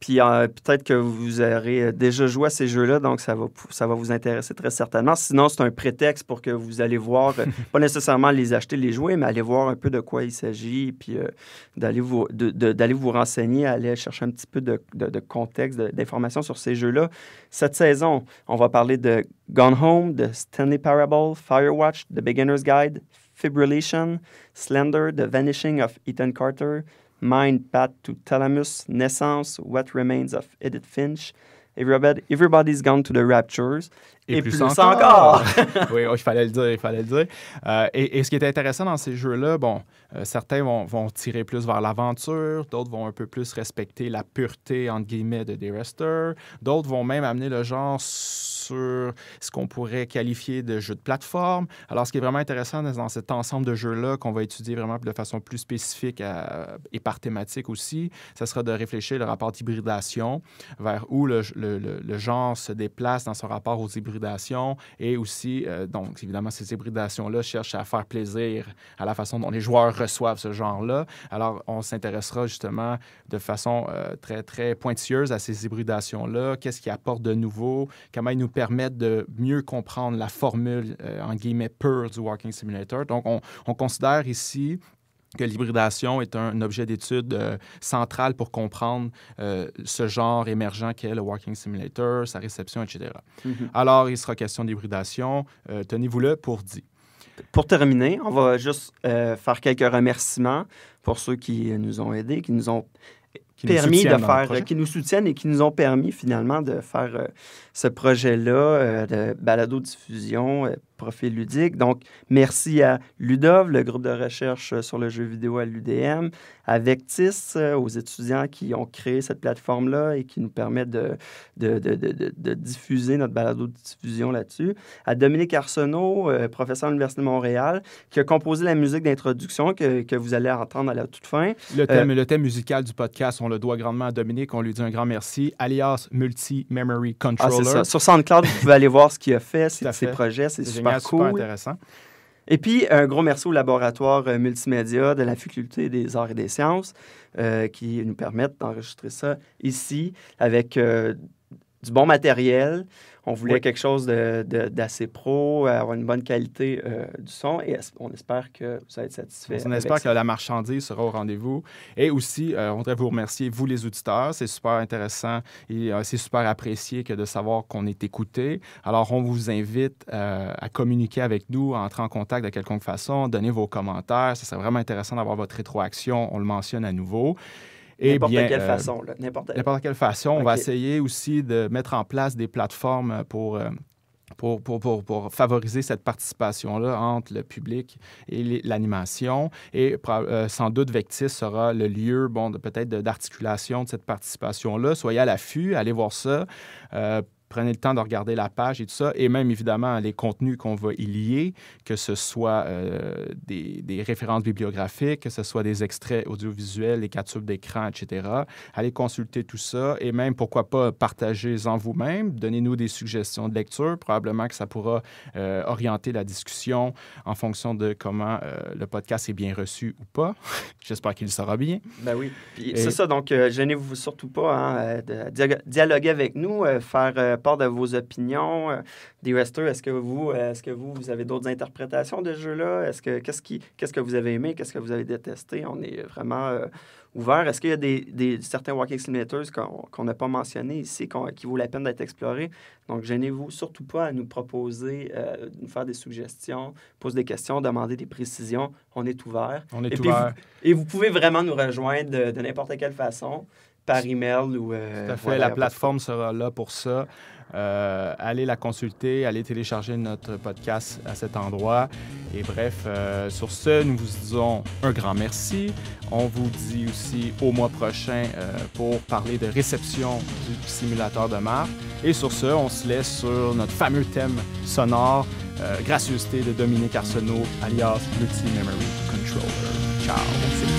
puis euh, peut-être que vous aurez euh, déjà joué à ces jeux-là, donc ça va, ça va vous intéresser très certainement. Sinon, c'est un prétexte pour que vous allez voir, euh, pas nécessairement les acheter, les jouer, mais aller voir un peu de quoi il s'agit, puis d'aller vous, vous renseigner, aller chercher un petit peu de, de contexte, d'informations sur ces jeux-là. Cette saison, on va parler de Gone Home, de Stanley Parable, Firewatch, The Beginner's Guide, Fibrillation, Slender, The Vanishing of Ethan Carter, Mind Path to Thalamus, Naissance, What Remains of Edith Finch, Everybody, Everybody's Gone to the Raptures, et, plus, encore. oui, oh, il fallait le dire, il fallait le dire. Euh, et, ce qui est intéressant dans ces jeux-là, bon, euh, certains vont, tirer plus vers l'aventure, d'autres vont un peu plus respecter la pureté, entre guillemets, de des d'autres vont même amener le genre sur ce qu'on pourrait qualifier de jeu de plateforme. Alors, ce qui est vraiment intéressant dans cet ensemble de jeux-là, qu'on va étudier vraiment de façon plus spécifique euh, et par thématique aussi, ce sera de réfléchir le rapport d'hybridation, vers où le, genre se déplace dans son rapport aux hybrides et aussi, euh, donc évidemment, ces hybridations-là cherchent à faire plaisir à la façon dont les joueurs reçoivent ce genre-là. Alors, on s'intéressera justement de façon euh, très, très pointilleuse à ces hybridations-là. Qu'est-ce qui apporte de nouveau? Comment ils nous permettent de mieux comprendre la formule, euh, en guillemets, pure du Walking Simulator. Donc, on, on considère ici que l'hybridation est un, objet d'étude centrale euh, central pour comprendre euh, ce genre émergent qu'est le Walking Simulator, sa réception, etc. Mhm. Alors, il sera question d'hybridation. Euh, Tenez-vous-le pour dit. Pour terminer, on va juste faire quelques remerciements pour ceux qui nous ont aidés, qui nous ont permis de faire, qui nous soutiennent et qui nous ont permis finalement de faire ce projet-là de balado-diffusion profil ludique. Donc, merci à Ludov, le groupe de recherche euh, sur le jeu vidéo à l'UDM, à Vectis, euh, aux étudiants qui ont créé cette plateforme-là et qui nous permettent de, de, de, de diffuser notre balado de diffusion là-dessus, à Dominique Arsenault, euh, professeur à l'Université de Montréal, qui a composé la musique d'introduction que, que, vous allez entendre à la toute fin. Le thème, le thème musical du podcast, on le doit grandement à Dominique, on lui dit un grand merci, alias Multi-Memory Controller. Ah, c'est ça. Sur SoundCloud, vous pouvez aller voir ce qu'il a fait, ses, ses projets, c'est super c'est Super intéressant. Et puis, un gros merci au laboratoire euh, multimédia de la Faculté des arts et des sciences euh, qui nous permettent d'enregistrer ça ici avec euh, du bon matériel. On voulait quelque chose d'assez pro, euh, avoir une bonne qualité euh, du son et on espère que vous allez être satisfait. On espère que la marchandise sera au rendez-vous. Et aussi, euh, on voudrait vous remercier, vous les auditeurs. C'est super intéressant et c'est super apprécié que de savoir qu'on est écouté. Alors, on vous invite à communiquer avec nous, à entrer en contact de quelconque façon, donner vos commentaires. Ce serait vraiment intéressant d'avoir votre rétroaction. On le mentionne à nouveau. Eh n'importe quelle euh, façon. N'importe quelle façon. On va essayer aussi de mettre en place des plateformes euh, pour... Pour, pour, pour, favoriser cette participation-là entre le public et l'animation. Et euh, sans doute, Vectis sera le lieu, bon, peut-être d'articulation de cette participation-là. Soyez à l'affût, allez voir ça prenez le temps de regarder la page et tout ça, et même évidemment les contenus qu'on va y lier, que ce soit euh, des, références bibliographiques, que ce soit des extraits audiovisuels, les captures d'écran, etc. Allez consulter tout ça et même, pourquoi pas, partagez-en vous-même, donnez-nous des suggestions de lecture, probablement que ça pourra euh, orienter la discussion en fonction de comment euh, le podcast est bien reçu ou pas. J'espère qu'il sera bien. Ben oui, c'est ça, donc gênez-vous surtout pas, hein, de dialoguer avec nous, faire part de vos opinions euh, des resters? Est-ce que vous, euh, est-ce que vous, vous avez d'autres interprétations de ce jeu-là? Est-ce que qu'est-ce qui, qu'est-ce que vous avez aimé, qu'est-ce que vous avez détesté? On est vraiment euh, ouvert. Est-ce qu'il y a des, des certains walking simulators qu'on n'a pas mentionnés ici qui vaut la peine d'être explorés? Donc, gênez-vous surtout pas à nous proposer, nous faire des suggestions, poser des questions, demander des précisions. On est ouvert. On est et ouvert. Vous, et vous pouvez vraiment nous rejoindre de n'importe quelle façon par email ou. Euh, Tout à fait. la plateforme sera là pour ça. Euh, allez la consulter, allez télécharger notre podcast à cet endroit. Et bref, euh, sur ce, nous vous disons un grand merci. On vous dit aussi au mois prochain pour parler de réception du simulateur de Mars. Et sur ce, on se laisse sur notre fameux thème sonore, gracieuseté de Dominique Arsenault, alias Multi Memory Controller. Ciao.